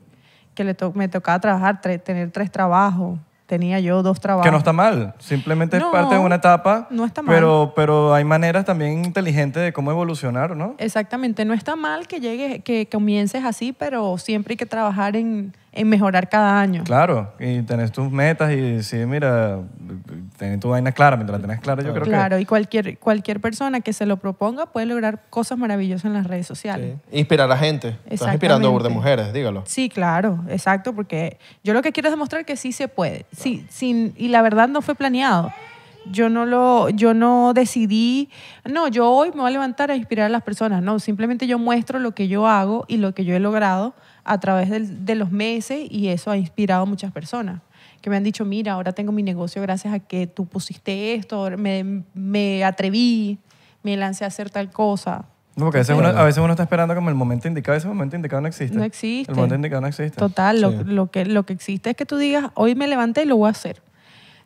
que le me tocaba trabajar, tener tres trabajos tenía yo dos trabajos. Que no está
mal, simplemente es parte de una etapa.
No está mal. Pero,
pero hay maneras también inteligentes de cómo evolucionar, ¿no?
Exactamente, no está mal que llegues, que comiences así, pero siempre hay que trabajar en en mejorar cada año.
Claro, y tenés tus metas y decir, mira, tenés tu vaina clara, mientras la tenés clara yo creo que... Claro,
y cualquier, cualquier persona que se lo proponga puede lograr cosas maravillosas en las redes sociales.
Inspirar a gente. Estás inspirando a de mujeres, dígalo.
Sí, claro, exacto, porque yo lo que quiero es demostrar que sí se puede. Sí, sin, y la verdad no fue planeado. Yo no lo, yo no decidí, no, yo hoy me voy a levantar a inspirar a las personas, no, simplemente yo muestro lo que yo hago y lo que yo he logrado a través de los meses y eso ha inspirado a muchas personas que me han dicho, mira, ahora tengo mi negocio gracias a que tú pusiste esto, me, me atreví, me lancé a hacer tal cosa.
No, porque a veces, uno, está esperando como el momento indicado, ese momento indicado no existe. No existe. El momento indicado no existe. Total, lo,
que, lo que existe es que tú digas, hoy me levanté y lo voy a hacer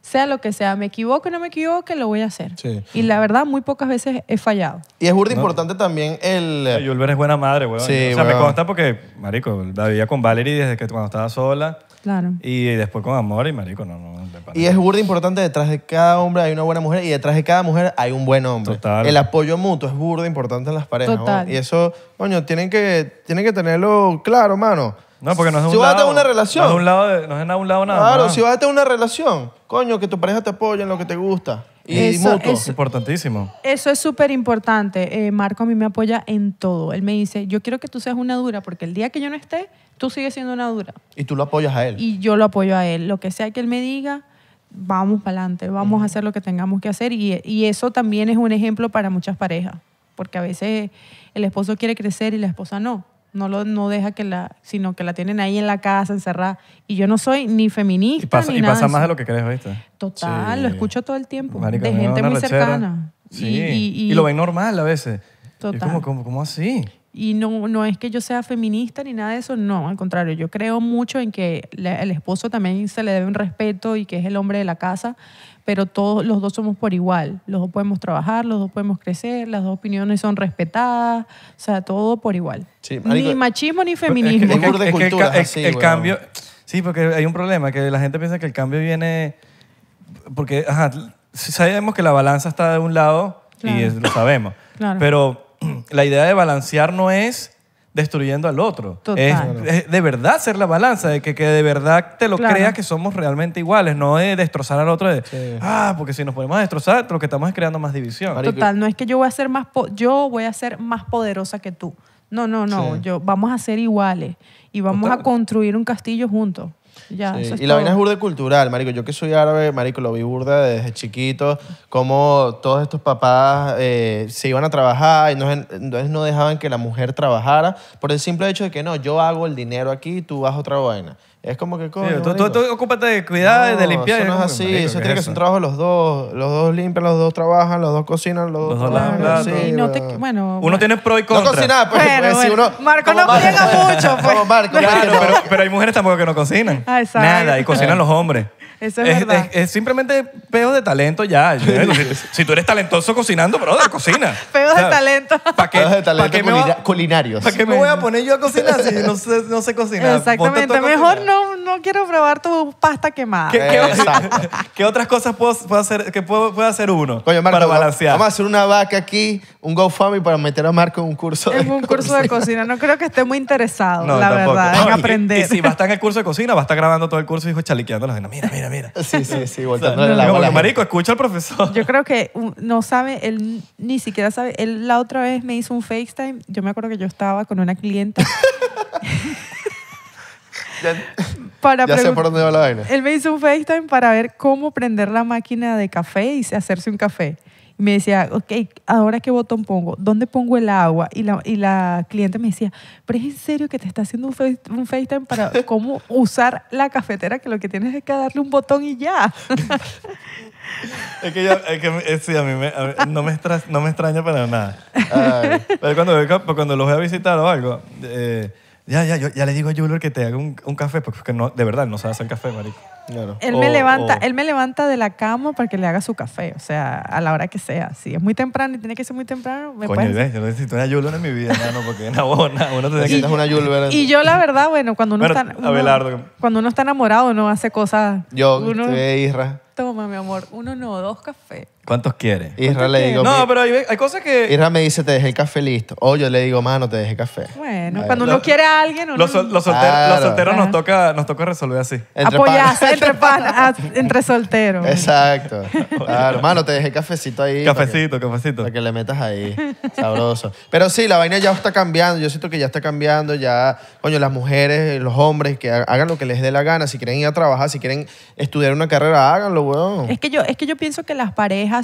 sea lo que sea, me equivoque o no me equivoque, lo voy a hacer. Y la verdad, muy pocas veces he fallado.
Y es burda importante también el... Yulver eh, es buena madre, güey Sí, o sea, me consta porque, marico, la vivía con Valerie desde que cuando estaba sola. Claro. Y después con amor y marico, no, no. Y es
burda importante, detrás de cada hombre hay una buena mujer y detrás de cada mujer hay un buen hombre. Total. El apoyo mutuo es burda importante en las parejas. Total. Y eso, coño, tienen que, tienen que tenerlo claro, mano no, porque no es un si vas a una relación. No un
lado, nada. Claro, si
vas a tener una relación, coño, que tu pareja te apoye en lo que te gusta. Y
Eso, mutuo.
Importantísimo.
Eso es súper importante. Eh, Marco a mí me apoya en todo. Él me dice, yo quiero que tú seas una dura, porque el día que yo no esté, tú sigues siendo una dura.
Y tú lo apoyas a
él.
Y yo lo apoyo a él. Lo que sea que él me diga, vamos para adelante, vamos a hacer lo que tengamos que hacer. Y, y eso también es un ejemplo para muchas parejas, porque a veces el esposo quiere crecer y la esposa no no lo deja que la sino que la tienen ahí en la casa encerrada y yo no soy ni feminista y pasa, ni nada pasa más de lo que crees ¿viste? total lo escucho todo el tiempo de gente muy cercana sí. y, lo ven normal a
veces total. como, así
y no, no es que yo sea feminista ni nada de eso, no, al contrario, yo creo mucho en que el esposo también se le debe un respeto y que es el hombre de la casa, pero todos los dos somos por igual. Los dos podemos trabajar, los dos podemos crecer, las dos opiniones son respetadas, o sea, todo por igual. ni machismo ni feminismo. Es que, el, cambio,
sí, porque hay un problema, que la gente piensa que el cambio viene, porque sabemos que la balanza está de un lado y lo sabemos, pero la idea de balancear no es destruyendo al otro. Es, de verdad ser la balanza, de que, de verdad te lo creas que somos realmente iguales, no es destrozar al otro de, ah, porque si nos ponemos a destrozar, lo que estamos es creando más división. Total,
no es que yo voy a ser más, yo voy a ser más poderosa que tú. No, no, no, yo, vamos a ser iguales y vamos a construir un castillo juntos y la vaina es
burda cultural, marico. Yo que soy árabe, marico, lo vi burda desde chiquito. Cómo todos estos papás eh, se iban a trabajar y no, entonces no dejaban que la mujer trabajara por el simple hecho de que no, yo hago el dinero aquí, tú vas otra vaina. Es como que
coño. tú, ocúpate de cuidar, y de limpiar. Eso no es así, eso tiene que ser un
trabajo de los dos. Los dos limpian, los dos trabajan, los dos cocinan, los, dos. Lavan,
bueno, uno tiene pro y contra. No cocinar, pues, pues, si Marco no cocina mucho, pues. Marco, claro, pero, hay mujeres tampoco que no cocinan. Ah, Nada, y cocinan los hombres.
Eso es, verdad.
Es, simplemente peo de talento ya. Eh, si, tú eres talentoso cocinando, la cocina. Peos de talento. ¿Para qué, de talento culinarios. ¿Para qué me voy a poner yo a cocinar si no sé, no cocinar? Exactamente. Mejor no,
no quiero probar tu pasta quemada. ¿Qué, qué,
qué otras cosas puedo, hacer, que puedo, hacer
uno Coño, Marco, para balancear? Vamos a hacer una vaca aquí, un GoFundMe para meter a Marco en un curso es un
curso de cocina. No creo que esté muy interesado, la
verdad, en aprender. Y, si va a estar en el curso de cocina, va a estar grabando todo el curso y dijo chaliqueando Mira, mira, mira, Sí, sí, sí, marico, escucha al profesor. Yo
creo que no sabe, él ni siquiera sabe. Él la otra vez me hizo un FaceTime. Yo me acuerdo que yo estaba con una clienta. ya para ya sé por dónde va la vaina. Él me hizo un FaceTime para ver cómo prender la máquina de café y hacerse un café me decía, ok, ¿ahora qué botón pongo? ¿Dónde pongo el agua? Y la, y la cliente me decía, pero es en serio que te está haciendo un, FaceTime para cómo usar la cafetera, que lo que tienes es que darle un botón y ya.
es que, ya, es que eh, sí, a mí, no, me extraña para nada. pero cuando, cuando los voy a visitar o algo... Eh, ya, ya, yo, ya le digo a Julio que te haga un, café, porque de verdad no sabe hacer café, marico. Claro. Él, me levanta, él
me levanta de la cama para que le haga su café, o sea, a la hora que sea. Si es muy temprano y tiene que ser muy temprano, me Coño, puedes-
yo necesito una Julio en mi vida, hermano, porque es pues una buena. Uno te estar con una Yulver. Y yo,
la verdad, bueno, cuando uno, está, cuando uno está enamorado, uno hace cosas.
Yo,
uno, te de
Toma, mi amor, uno no, dos cafés.
¿Cuántos quieres? Israel le digo. No, pero
hay, cosas que.
Israel me dice, te dejé el café listo. O yo le digo, mano, te dejé café.
Bueno, cuando uno quiere a alguien, Los, solteros,
nos,
toca, nos toca resolver así.
Entre apoyarse entre ah, entre solteros. Exacto. Claro, mano, te dejé cafecito ahí. Cafecito, cafecito. Para que le metas ahí, sabroso. Pero sí, la vaina ya está cambiando. Yo siento que ya está cambiando. Ya, coño, las mujeres, los hombres, que hagan lo que les dé la gana. Si quieren ir a trabajar, si quieren estudiar una carrera, háganlo, weón. Es
que yo, es que yo pienso que las parejas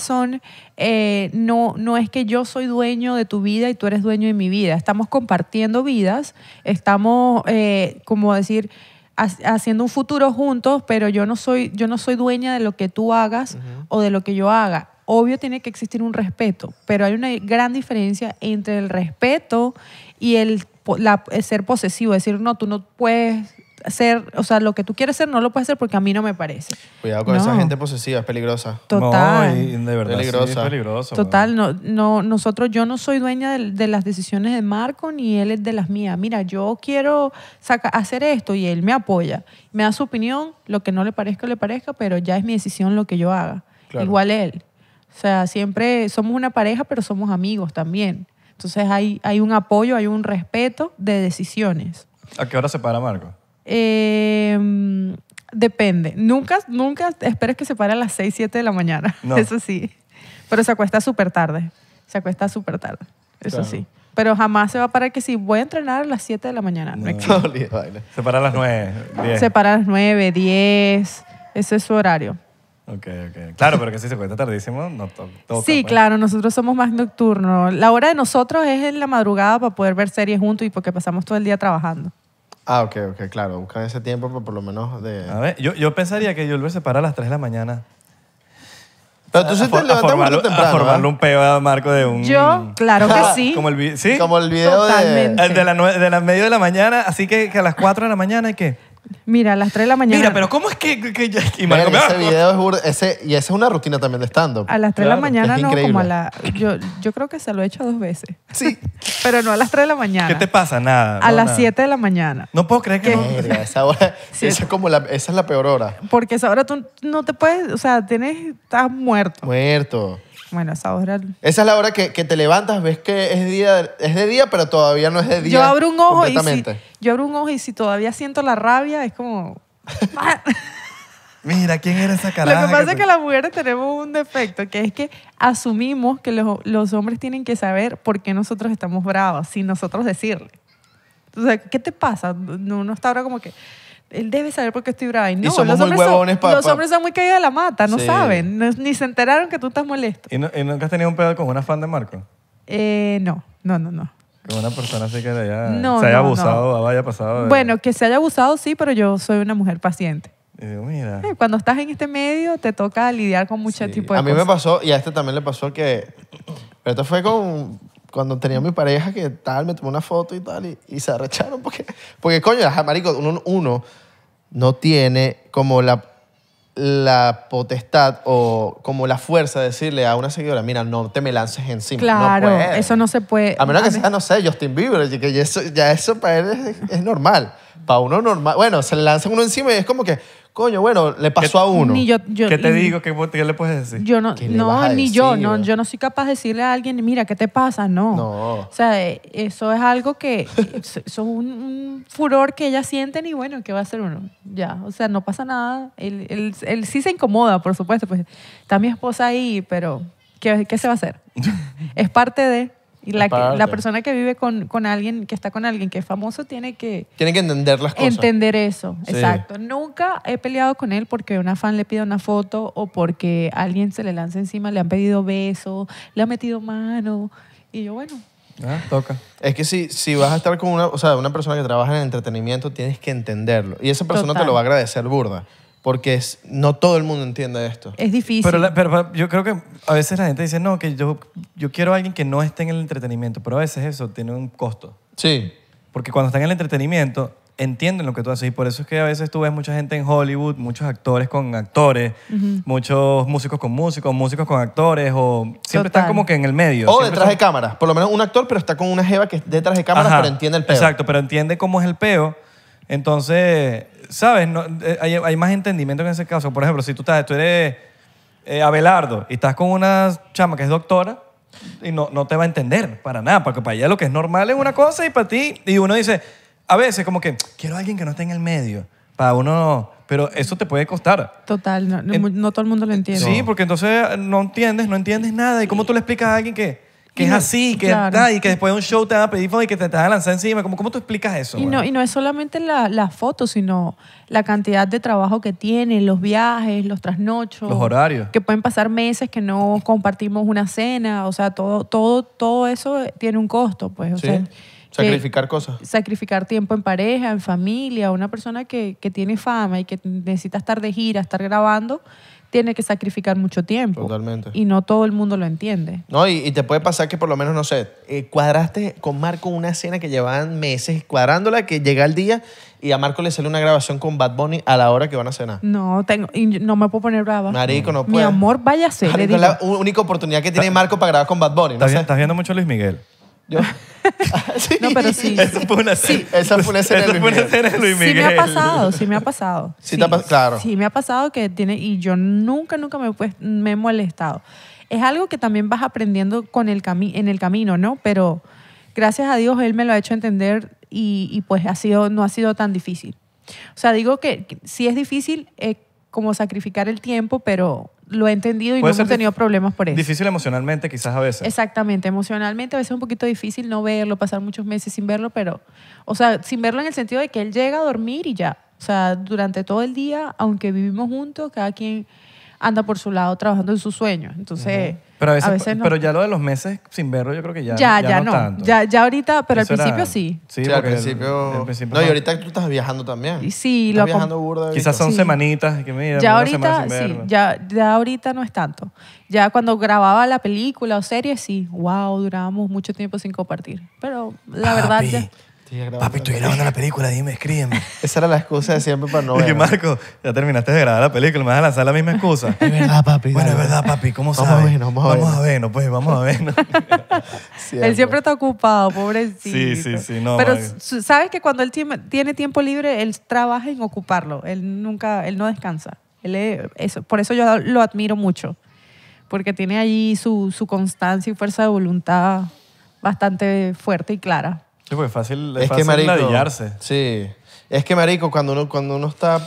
eh, no, no es que yo soy dueño de tu vida y tú eres dueño de mi vida. Estamos compartiendo vidas, estamos, eh, como decir, haciendo un futuro juntos, pero yo no soy, yo no soy dueña de lo que tú hagas o de lo que yo haga. Obvio tiene que existir un respeto, pero hay una gran diferencia entre el respeto y el, ser posesivo, decir, no, tú no puedes ser, o sea, lo que tú quieres ser no lo puedes hacer porque a mí no me parece.
Cuidado con esa gente posesiva, es peligrosa. Total. No, de verdad es peligroso.
Total, no, no, nosotros, yo no soy dueña de, las decisiones de Marco ni él es de las mías. Mira, yo quiero hacer esto y él me apoya, me da su opinión, lo que no le parezca, le parezca, pero ya es mi decisión lo que yo haga. Igual él. O sea, siempre somos una pareja, pero somos amigos también. Entonces hay, hay un apoyo, hay un respeto de decisiones.
¿A qué hora se para Marco?
Eh, depende. Nunca, nunca esperes que se pare a las 6, 7 de la mañana. Eso sí. Pero se acuesta súper tarde. Se acuesta súper tarde. Eso sí. Pero jamás se va a parar que si voy a entrenar a las 7 de la mañana. No,
Se para a las 9, 10. Se
para las 9, 10. Ese es su horario.
Ok, ok. Claro, pero que si se cuesta tardísimo, no Sí, pues. claro,
nosotros somos más nocturnos. La hora de nosotros es en la madrugada para poder ver series juntos y porque pasamos todo el día trabajando.
Ah, ok, ok, claro. Buscan ese tiempo, por, por lo menos
de... A ver, yo, yo pensaría que yo lo para a las 3 de la mañana. Pero tú sí te levantas muy temprano. A formarle un peo a Marco de un... Yo, claro que sí. Como el, ¿sí? Como el video de... El de la, de la medio de la mañana, así que, a las 4 de la mañana, ¿y que...
Mira, a las 3 de la mañana.
Mira, pero ¿cómo es que.? que- y
ese video es y esa es una rutina también de estando. A las 3 de la mañana no, como a la.
Yo, creo que se lo he hecho dos veces. Sí. Pero no a las 3 de la mañana. ¿Qué te
pasa? Nada. A las 7
de la mañana.
No puedo creer que. no- esa, es como la- esa es la peor hora.
Porque esa hora tú no te puedes. O sea, tienes. Estás muerto.
Muerto. Bueno, esa Esa es la hora que, te levantas, ves que es, día, es de día, pero todavía
no es de día. Yo abro un ojo y si,
yo abro un ojo y si todavía siento la rabia, es como. Ah".
Mira, ¿quién era esa caraja? Lo que pasa es que
las mujeres tenemos un defecto, que es que asumimos que los, hombres tienen que saber por qué nosotros estamos bravos, sin nosotros decirle. entonces ¿qué te pasa? Uno está ahora como que él debe saber por qué estoy brava. Y no, somos los, muy hombres huevones son, los hombres son muy caídos de la mata, no saben, ni se enteraron que tú estás
molesto. ¿Y, nunca has tenido un pedo con una fan de Marco?
Eh, no, no, no, no.
Con una persona así que se haya abusado, haya pasado. Bueno,
que se haya abusado, sí, pero yo soy una mujer paciente.
mira.
Eh,
cuando estás en este medio, te toca lidiar con mucho tipos tipo de a mí me
pasó, y a
este también le pasó que. Pero esto fue con cuando tenía mi pareja que tal, me tomó una foto y tal, y, se arrecharon porque, porque coño, marico, uno, uno no tiene como la, la potestad o como la fuerza de decirle a una seguidora, mira, no te me lances encima. Claro, eso no se puede. A menos que sea, no sé, Justin Bieber, que ya eso, ya eso para él es, normal. Para uno normal. Bueno, se le lanza uno encima y es como que, Coño, bueno, le pasó a uno. ¿Qué te digo?
¿Qué, le puedes decir? Yo no,
ni yo, no, yo
no soy capaz de decirle a alguien, mira, ¿qué te pasa? No. O sea, eh, eso es algo que, eh, eso es un, furor que ellas sienten y bueno, ¿qué va a hacer uno? Ya, o sea, no pasa nada. Él, él- sí se incomoda, por supuesto, pues está mi esposa ahí, pero ¿qué, qué se va a hacer? es parte de... Y la, persona que vive con, alguien, que está con alguien que es famoso, tiene que...
Tiene que entender las cosas. Entender
eso, exacto. Nunca he peleado con él porque una fan le pide una foto o porque alguien se le lanza encima, le han pedido besos, le ha metido mano. Y yo, bueno,
ah, toca. Es que si, si vas a estar con una, o sea, una persona que trabaja en entretenimiento, tienes que entenderlo. Y esa persona te lo va a agradecer burda porque es, no todo el mundo entiende
esto. Es difícil. Pero, yo creo que a veces la gente dice, no, que yo, yo quiero a alguien que no esté en el entretenimiento, pero a veces eso tiene un costo. Sí. Porque cuando están en el entretenimiento, entienden lo que tú haces. Y por eso es que a veces tú ves mucha gente en Hollywood, muchos actores con actores, muchos músicos con músicos, músicos con actores, o siempre están como que en el medio. O detrás de cámaras. Por lo menos un actor, pero está con una jeva que es detrás de cámaras, pero entiende el peo. Exacto, pero entiende cómo es el peo. Entonces, ¿sabes? Eh, hay, más entendimiento en ese caso. Por ejemplo, si tú, estás, tú eres eh, Abelardo y estás con una chama que es doctora y no, no te va a entender para nada, porque para ella lo que es normal es una cosa y para ti, y uno dice, a veces como que, quiero a alguien que no esté en el medio, para uno, pero eso te puede costar. Total, no, no todo el mundo lo entiende. Sí, porque entonces no entiendes, no entiendes nada, y cómo tú le explicas a alguien que que es así, que y que después de un show te van a y que te, te van lanzar encima. ¿Cómo, tú explicas eso? Y no, y
no es solamente la foto, sino la cantidad de trabajo que tienen, los viajes, los trasnochos. Los horarios. Que pueden pasar meses que no compartimos una cena. O sea, todo, todo, todo eso tiene un costo, pues. ¿Sí?
Sacrificar cosas.
Sacrificar tiempo en pareja, en familia, una persona que, que tiene fama y que necesita estar de gira, estar grabando tiene que sacrificar mucho tiempo.
Totalmente. Y
no todo el mundo lo entiende.
No, y, te puede pasar que por lo menos, no sé, eh, cuadraste con Marco una escena que llevaban meses cuadrándola, que llega el día y a Marco le sale una grabación con Bad Bunny a la hora que van a cenar.
No, tengo, y no me puedo poner brava. Marico, no puedo. Mi amor, vaya a ser es la
única oportunidad que tiene Marco para grabar con Bad Bunny. No estás viendo mucho Luis Miguel. Yo. No, pero sí. Esa fue una Sí. Esa Sí me ha pasado,
sí me ha pasado.
Sí, claro. Sí
me ha pasado que tiene y yo nunca nunca me, he pues, me molestado. Es algo que también vas aprendiendo con el en el camino, ¿no? Pero gracias a Dios él me lo ha hecho entender y, pues ha sido no ha sido tan difícil. O sea, digo que que sí es difícil eh, como sacrificar el tiempo, pero lo he entendido y no he tenido problemas por eso. Difícil
emocionalmente quizás a veces.
Exactamente, emocionalmente a veces es un poquito difícil no verlo, pasar muchos meses sin verlo, pero, o sea, sin verlo en el sentido de que él llega a dormir y ya. O sea, durante todo el día, aunque vivimos juntos, cada quien anda por su lado trabajando en su sueño. Entonces,
pero, pero ya lo de los meses sin verlo, yo creo que ya. Ya, ya, no.
Ya, ahorita, pero al principio sí.
Sí, al principio. no, y ahorita tú estás viajando también. Y sí, lo viajando burda. Quizás son semanitas. Que ya ahorita,
Ya, ahorita no es tanto. Ya cuando grababa la película o serie, sí. Wow, durábamos mucho tiempo sin compartir. Pero la verdad. Ya,
Papi, estoy grabando la película, dime, escríbeme. Esa era la excusa de siempre para no ver. Marco, ya terminaste de grabar la película, me vas a lanzar la misma excusa. Es verdad, papi. Bueno, es verdad, papi, ¿cómo vamos A ver, vamos, a ver. Vamos pues, vamos a ver. Él siempre
está ocupado, pobrecito.
Sí, sí, sí. No, Pero
sabes que cuando él tiene tiempo libre, él trabaja en ocuparlo. Él nunca, él no descansa. Él eso, por eso yo lo admiro mucho. Porque tiene allí su, su constancia y fuerza de voluntad bastante fuerte y clara.
Sí,
pues, fácil, es, fácil que Sí. Es que, marico, cuando uno, cuando uno está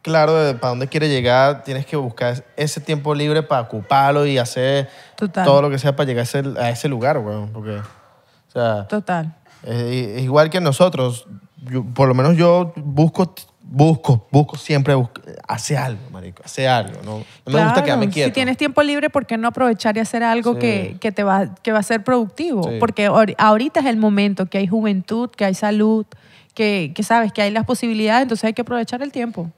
claro de para dónde quiere llegar, tienes que buscar ese tiempo libre para ocuparlo y hacer todo lo que sea para llegar a ese, lugar, weón. o sea, Total. igual que nosotros. por lo menos yo busco busco, busco siempre, hace algo, marico, hace algo. No, me gusta quedarme quieto. Si tienes
tiempo libre, ¿por qué no aprovechar y hacer algo que, que, te va, que va a ser productivo? Porque ahorita es el momento, que hay juventud, que hay salud, que, que sabes que hay las posibilidades, entonces hay que aprovechar el tiempo.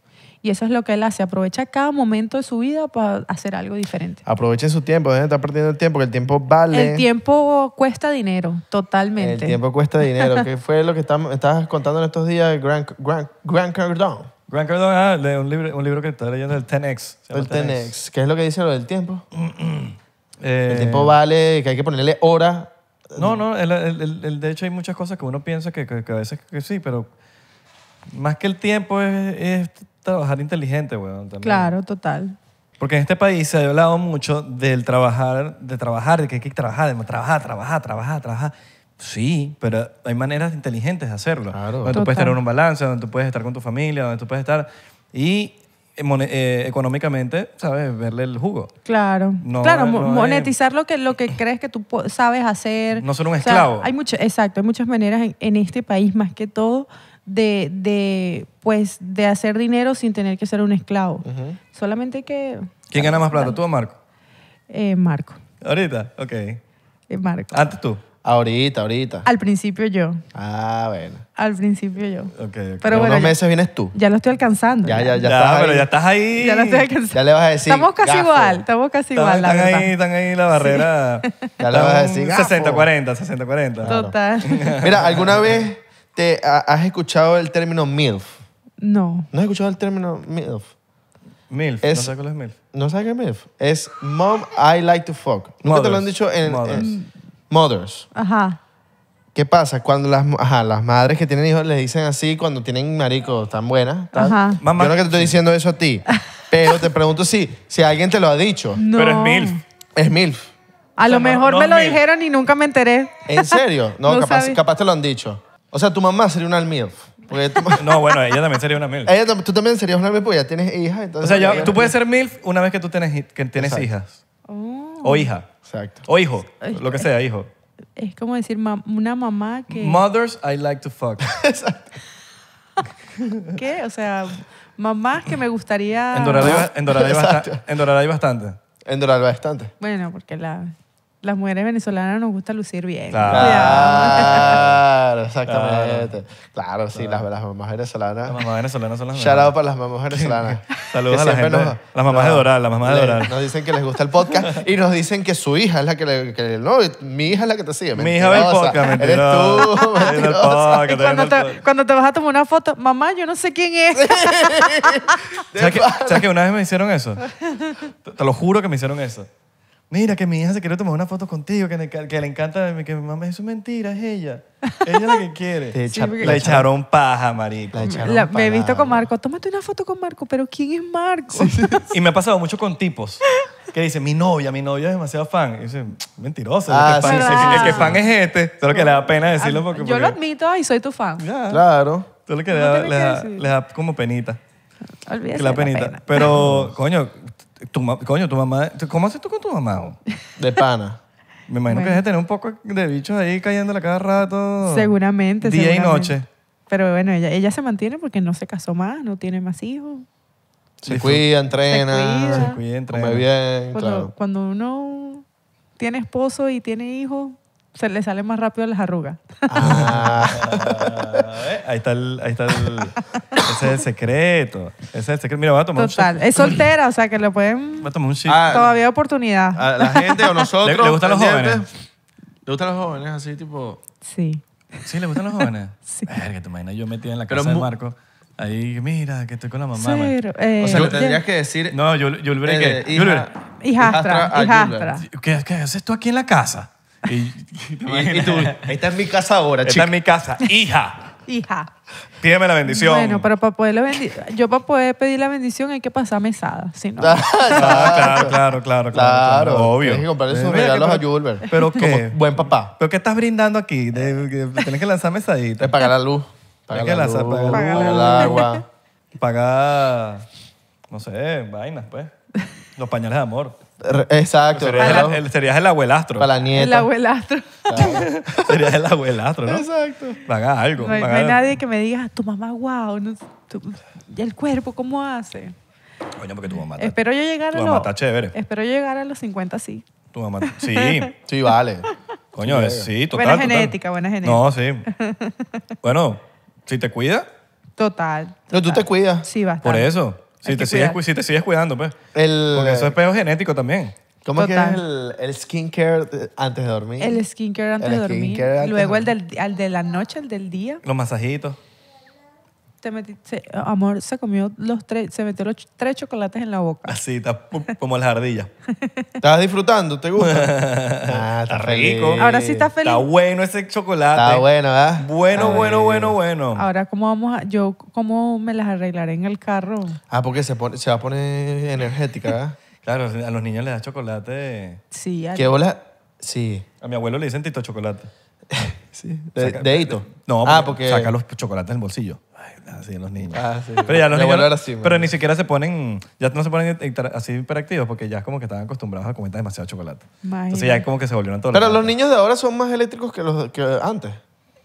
Y eso es lo que él hace, aprovecha cada momento de su vida para hacer algo diferente.
Aprovechen su tiempo, deben de estar perdiendo el tiempo, que el tiempo vale. El
tiempo cuesta dinero, totalmente. El tiempo
cuesta dinero, que fue lo que estabas contando en estos días, gran Grant, Grant Cardone. Grant Cardone, ah,
un libro, un libro que está leyendo, el 10X. El 10X. ¿Qué es lo que dice lo del tiempo? Eh, el tiempo vale, que hay que ponerle hora. no, no, el, el, de hecho hay muchas cosas que uno piensa que, que, a veces que sí, pero más que el tiempo es, trabajar inteligente, weón. Claro, total. Porque en este país se ha hablado mucho del trabajar, de trabajar, de que hay que trabajar, de trabajar, trabajar, trabajar, trabajar. Sí, pero hay maneras inteligentes de hacerlo. Claro. Donde tú puedes tener un balance, donde tú puedes estar con tu familia, donde tú puedes estar. Y eh, eh, económicamente, ¿sabes? Verle el jugo.
Claro. claro, monetizar lo, que, lo que crees que tú sabes hacer. No ser un esclavo. hay mucho, exacto, hay muchas maneras en, en este país, más que todo de, de, pues, de hacer dinero sin tener que ser un esclavo. Solamente que...
¿Quién gana más plata, tú o Marco?
Eh, Marco.
¿Ahorita? Ok. Eh, Marco. ¿Antes tú? Ahorita, ahorita.
Al principio yo.
Ah, bueno.
Al principio yo.
Ok, okay. Pero bueno, meses vienes tú.
Ya lo estoy alcanzando. Ya, ya,
ya. estás pero ya
estás ahí. Ya lo estoy alcanzando. Ya le vas a decir. Estamos casi igual,
estamos casi igual. están ahí,
están ahí la barrera. Ya le vas a decir. 60-40, 60-40.
Total. Mira, alguna
vez has escuchado el término MILF? No. ¿No has escuchado el término MILF? MILF, no sé cuál es MILF. ¿No sabes qué es MILF? Es Mom I Like to Fuck. Nunca te lo han dicho en... Mothers. Ajá. ¿Qué pasa? Cuando las, ajá, las madres que tienen hijos les dicen así, cuando tienen marico tan buenas. Yo no que te estoy diciendo eso a ti, pero te pregunto si, si alguien te lo ha dicho. No. Pero es MILF. Es MILF. A lo mejor me lo dijeron
y nunca me enteré. ¿En serio? No, capaz
te lo han dicho.
O sea, tu mamá sería una MILF. No, bueno, ella también sería una MILF. Ella
tú también serías una MILF porque ya tienes hija. O sea, tú puedes
ser MILF una vez que tú tienes, que tienes hijas. Oh. O hija. Exacto. O hijo. Lo que sea, hijo.
Es como decir una mamá que...
Mothers I like to fuck.
¿Qué? O sea, mamás que me gustaría... En Doraray,
en en Doraray bastante. Bueno, porque
la las mujeres venezolanas nos gusta lucir bien. Claro,
exactamente. Claro, sí, Las, mamás venezolanas. Las mamás venezolanas son las mejores. Shout out para las mamás venezolanas. Saludos a la gente. las mamás de Doral, las mamás de Doral. Nos dicen que les gusta el podcast y nos dicen que su hija es la que, le, no, mi hija es la que te sigue. Mi hija ve el podcast, Eres tú, cuando, te,
cuando, te, vas a tomar una foto, mamá, yo no sé quién es.
¿Sabes que, que una vez me hicieron eso? te lo juro que me hicieron eso mira que mi hija se quiere tomar una foto contigo, que, le encanta, que mi mamá, eso es mentira, es ella. Ella es la que quiere. Le la echaron paja, marico. Me he visto
con Marco, tómate una foto con Marco, pero ¿quién es Marco?
y me ha pasado mucho con tipos que dicen, mi novia, mi novia es demasiado fan. Y dicen, mentiroso. el, que fan, ah, es este. Solo que le da pena ah, decirlo porque... Yo lo
admito y soy tu fan. Claro. Solo que le,
da, como penita.
Olvídese la penita.
Pero, coño, mamá. ¿Cómo haces tú con tu mamá? De pana. Me imagino que deje tener un poco de bichos ahí cayéndole cada rato. Seguramente. Día y noche.
Pero bueno, ella, se mantiene porque no se casó más, no tiene más hijos.
Se cuida, entrena. Se cuida, entrena. Come bien, claro.
cuando uno tiene esposo y tiene hijos, se le salen más rápido las arrugas.
Ah, eh, ahí está el, ahí está ese es el secreto. Ese es el secreto. Mira, voy a tomar un un total es soltera,
o sea que lo pueden...
va a tomar un chico. Ah, todavía
hay oportunidad.
A la gente o nosotros. ¿Le, gustan los jóvenes? ¿Le gustan los jóvenes así, tipo...? Sí. ¿Sí le gustan los jóvenes? sí. Verga, te imaginas yo metí en la casa de Marco... Ahí, mira, que estoy con la mamá. Eh, o sea, le tendrías que decir. No, yo yo Eh, hijastra. Hijastra. ¿Qué haces tú aquí en la casa? Y, está en esta es mi casa ahora, Esta Está es mi casa. Hija, Hija. pídeme la bendición. Bueno,
pero para poder yo para poder pedir la bendición hay que pasar mesada, si no. Ah,
ah, claro, claro, claro, claro, Obvio. Tienes que comprarle sus regalos a Pero qué. Como buen papá. ¿Pero qué estás brindando aquí? Tienes que lanzar mesadita. Es pagar la luz. Pagar que la luz, lanzar, pagar el agua. Pagar, no sé, vainas, pues. Los pañales de amor. Exacto. Serías, el, abuelastro. Para la nieta. El
abuelastro.
serías el abuelastro, ¿no? Exacto. Van algo. No hay, nadie
que me diga, tu mamá, wow, Y el cuerpo, ¿cómo hace? Coño, porque tu mamá Espero yo llegar a Tu mamá está chévere. Espero yo llegar a los 50, sí.
Tu mamá... Sí. sí, vale. Coño, sí, es, total, Buena genética, buena genética. No, sí. bueno, si te cuida
Total, total. No, tú te cuidas. Sí, bastante. Por eso.
Si, te sigues, te cuidando, pues. Porque eso es peo genético también. ¿Cómo estás es el, el skincare antes de dormir? El
skincare antes de dormir. Luego el, del, de la noche, el del día.
Los masajitos
te metiste, amor, se comió los tres, se metió
los tres chocolates en la boca.
Así, como las ardillas. ¿Estás disfrutando? ¿Te
gusta? Ah, está rico. Ahora sí estás feliz. Está bueno ese chocolate. Está bueno, ¿verdad? Bueno,
bueno,
bueno, bueno.
Ahora, ¿cómo vamos a, yo, cómo me las arreglaré en el carro?
Ah, porque se, se va a poner energética, ¿verdad? Claro, a los niños les da chocolate.
Sí, ¿Qué bola?
Sí. A mi abuelo le dicen tito chocolate. Sí. De, No, ah, porque saca los chocolates del bolsillo. Así los niños. Ah, pero ya los niños. pero ni siquiera se ponen, ya no se ponen así hiperactivos porque ya es como que estaban acostumbrados a comer demasiado chocolate. Entonces ya es como que se volvieron todos. Pero los
niños de ahora son más eléctricos que los que antes.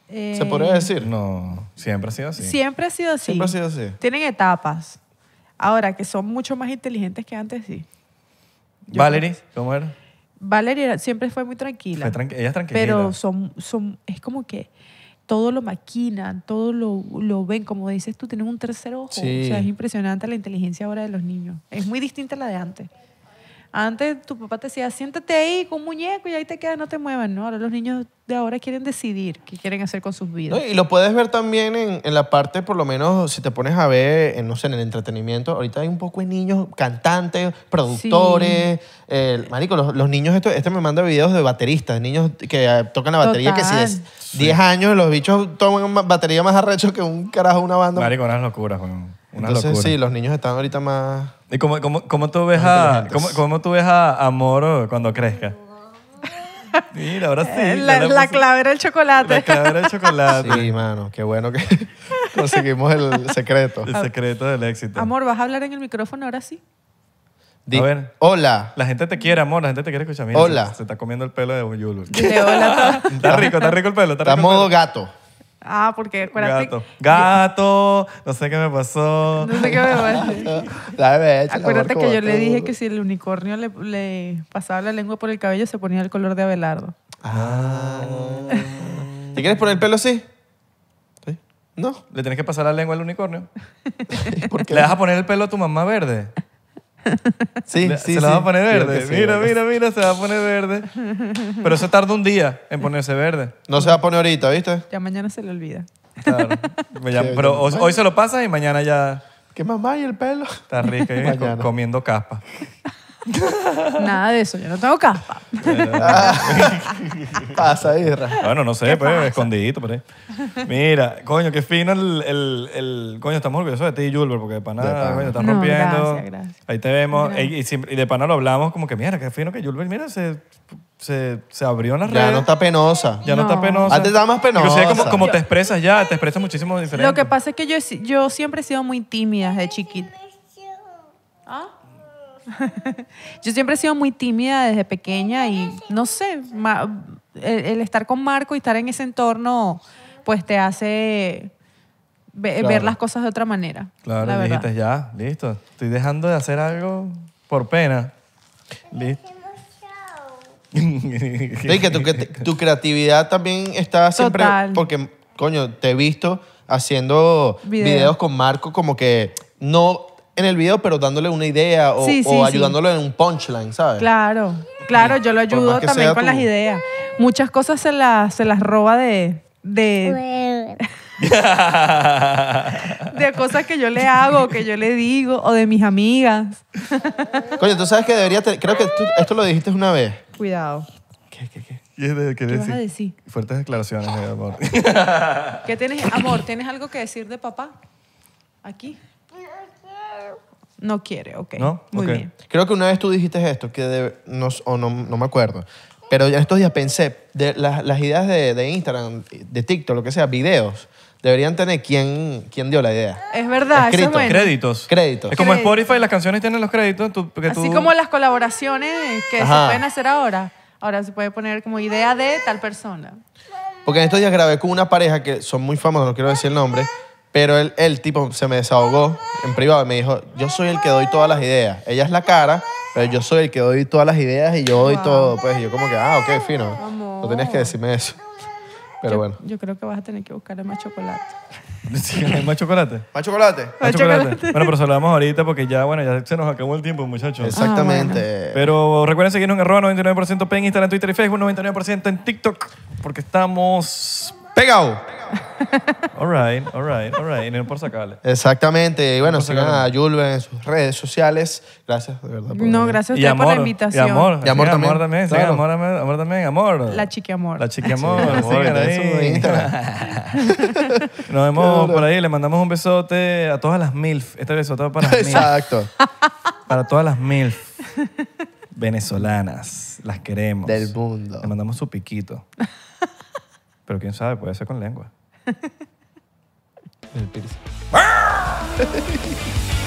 Se eh, podría
decir. No, siempre ha sido así. Siempre
ha sido así. Siempre ha sido así. Tienen etapas. Ahora, que son mucho más inteligentes que antes, sí.
Valerie, ¿cómo era?
Valeria siempre fue muy tranquila. ella es tranquila. Pero son, son, es como que todo lo maquinan, todo lo, ven, como dices tú, tienen un tercer ojo. O sea, es impresionante la inteligencia ahora de los niños. Es muy distinta a la de antes. Antes tu papá te decía, siéntate ahí con un muñeco y ahí te quedas, no te muevas. No, ahora los niños de ahora quieren decidir qué quieren hacer con sus vidas. y lo
puedes ver también en, la parte, por lo menos, si te pones a ver, en, no sé, en el entretenimiento. Ahorita hay un poco de niños, cantantes, productores. Eh, marico, los, niños, este me manda videos de bateristas, niños que eh, tocan la batería, que si es 10 años, los bichos toman batería más arrecho que un carajo, una banda. Marico, una
locura, bueno. Entonces, sí, los niños están ahorita más. ¿Y cómo, cómo, cómo tú ves, a, cómo, cómo tú ves a, amor cuando crezca? Mira, ahora sí. Eh, la, la
clave era el chocolate. La clave
era el chocolate. Sí,
mano, qué bueno que conseguimos el secreto. El secreto del éxito.
Amor, ¿vas a hablar en el micrófono ahora sí?
a ver. Hola. La gente te quiere, amor, la gente te quiere escuchar. hola. Se, está comiendo el pelo de un Yulu. hola. está rico, está rico el pelo. Está, modo gato.
Ah, porque acuérdate. Gato.
Gato, no sé qué me pasó. No sé qué me pasó. acuérdate que yo le dije que
si el unicornio le, pasaba la lengua por el cabello se ponía el color de Abelardo.
Ah. ¿Te quieres poner el pelo así? ¿Sí? No. Le tienes que pasar la lengua al unicornio. porque ¿Le vas a poner el pelo a tu mamá verde? Sí, sí, se la va a poner verde. mira, mira, mira, se va a poner verde. Pero se tarda un día en ponerse verde. No se va a poner ahorita, ¿viste?
Ya mañana se le olvida. Claro. Pues pero hoy, se lo
pasa y mañana ya ¿Qué mamá y el pelo? está rico y ¿eh? comiendo caspa.
Nada de eso, yo no tengo capa.
Pasa, Irra. Bueno, no sé, pero pues, escondidito por pues. ahí. Mira, coño, qué fino el, el, Coño, estamos orgullosos de ti, Julber, porque de pana, De coño, rompiendo. gracias, gracias. Ahí te vemos. Y, y de pana lo hablamos como que, mira, qué fino que Julber, mira, se, se, se abrió la las Ya no está penosa. Ya no, está penosa. Antes estaba más penosa. Inclusive como, como te expresas ya, te expresas muchísimo diferente. Lo que
pasa es que yo, yo siempre he sido muy tímida de chiquita. Yo siempre he sido muy tímida desde pequeña y no sé, el, estar con Marco y estar en ese entorno, pues te hace ver las cosas de otra manera. Claro, la dijiste
ya, listo. Estoy dejando de hacer algo por pena. Listo. Ve que tu,
creatividad también está siempre. Porque, coño, te he visto haciendo videos con Marco como que no en el video, pero dándole una idea o, ayudándolo en un punchline, ¿sabes?
Claro, claro, yo lo ayudo también con las ideas. Muchas cosas se las, se las roba de... de... cosas que yo le hago, que yo le digo, o de mis amigas.
Coño, tú sabes que debería... Creo que esto lo dijiste una vez.
Cuidado.
¿Qué, qué, qué? ¿Qué, Vas a decir? Fuertes declaraciones, amor.
¿Qué tienes, amor? ¿Tienes algo que decir de papá? Aquí. No quiere, ok.
¿No? Muy bien. Creo que una vez tú dijiste esto, que no, o no, me acuerdo, pero en estos días pensé, de las, ideas de, Instagram, de TikTok, lo que sea, videos, deberían tener quién, quién dio la idea.
Es verdad, eso es Créditos.
Créditos. Es como Spotify, las canciones tienen los créditos. Así como
las colaboraciones que se pueden hacer ahora. Ahora se puede poner como idea de tal persona.
Porque en estos días grabé con una pareja que son muy famosos, no quiero decir el nombre, pero el, tipo se me desahogó en privado y me dijo, yo soy el que doy todas las ideas. Ella es la cara, pero yo soy el que doy todas las ideas y yo doy todo. Pues yo como que, ah, ok, fino. No tenías que decirme eso. Pero bueno.
yo creo que vas a tener que buscarle más chocolate. más
chocolate? ¿Más chocolate? Bueno, pero se ahorita porque ya, bueno, ya se nos acabó el tiempo, muchachos. Ah, Exactamente. Pero recuerden seguirnos en arroba 99% en Instagram, Twitter y Facebook, 99% en TikTok, porque estamos Pegado.
All right,
all right, all right. No por sacarle.
Exactamente. Y bueno, sigan a Yulve en sus redes sociales. Gracias, de verdad. No, gracias a por la invitación. Y amor. Y amor también. Amor también. amor,
amor, también. Amor. La chiqui amor. La chiqui amor. Nos vemos por ahí. Le mandamos un besote a todas las MILF. Este besote va para las MILF. Exacto. Para todas las MILF venezolanas. Las queremos. Del mundo. Le mandamos su piquito. Pero quién sabe, puede ser con lengua.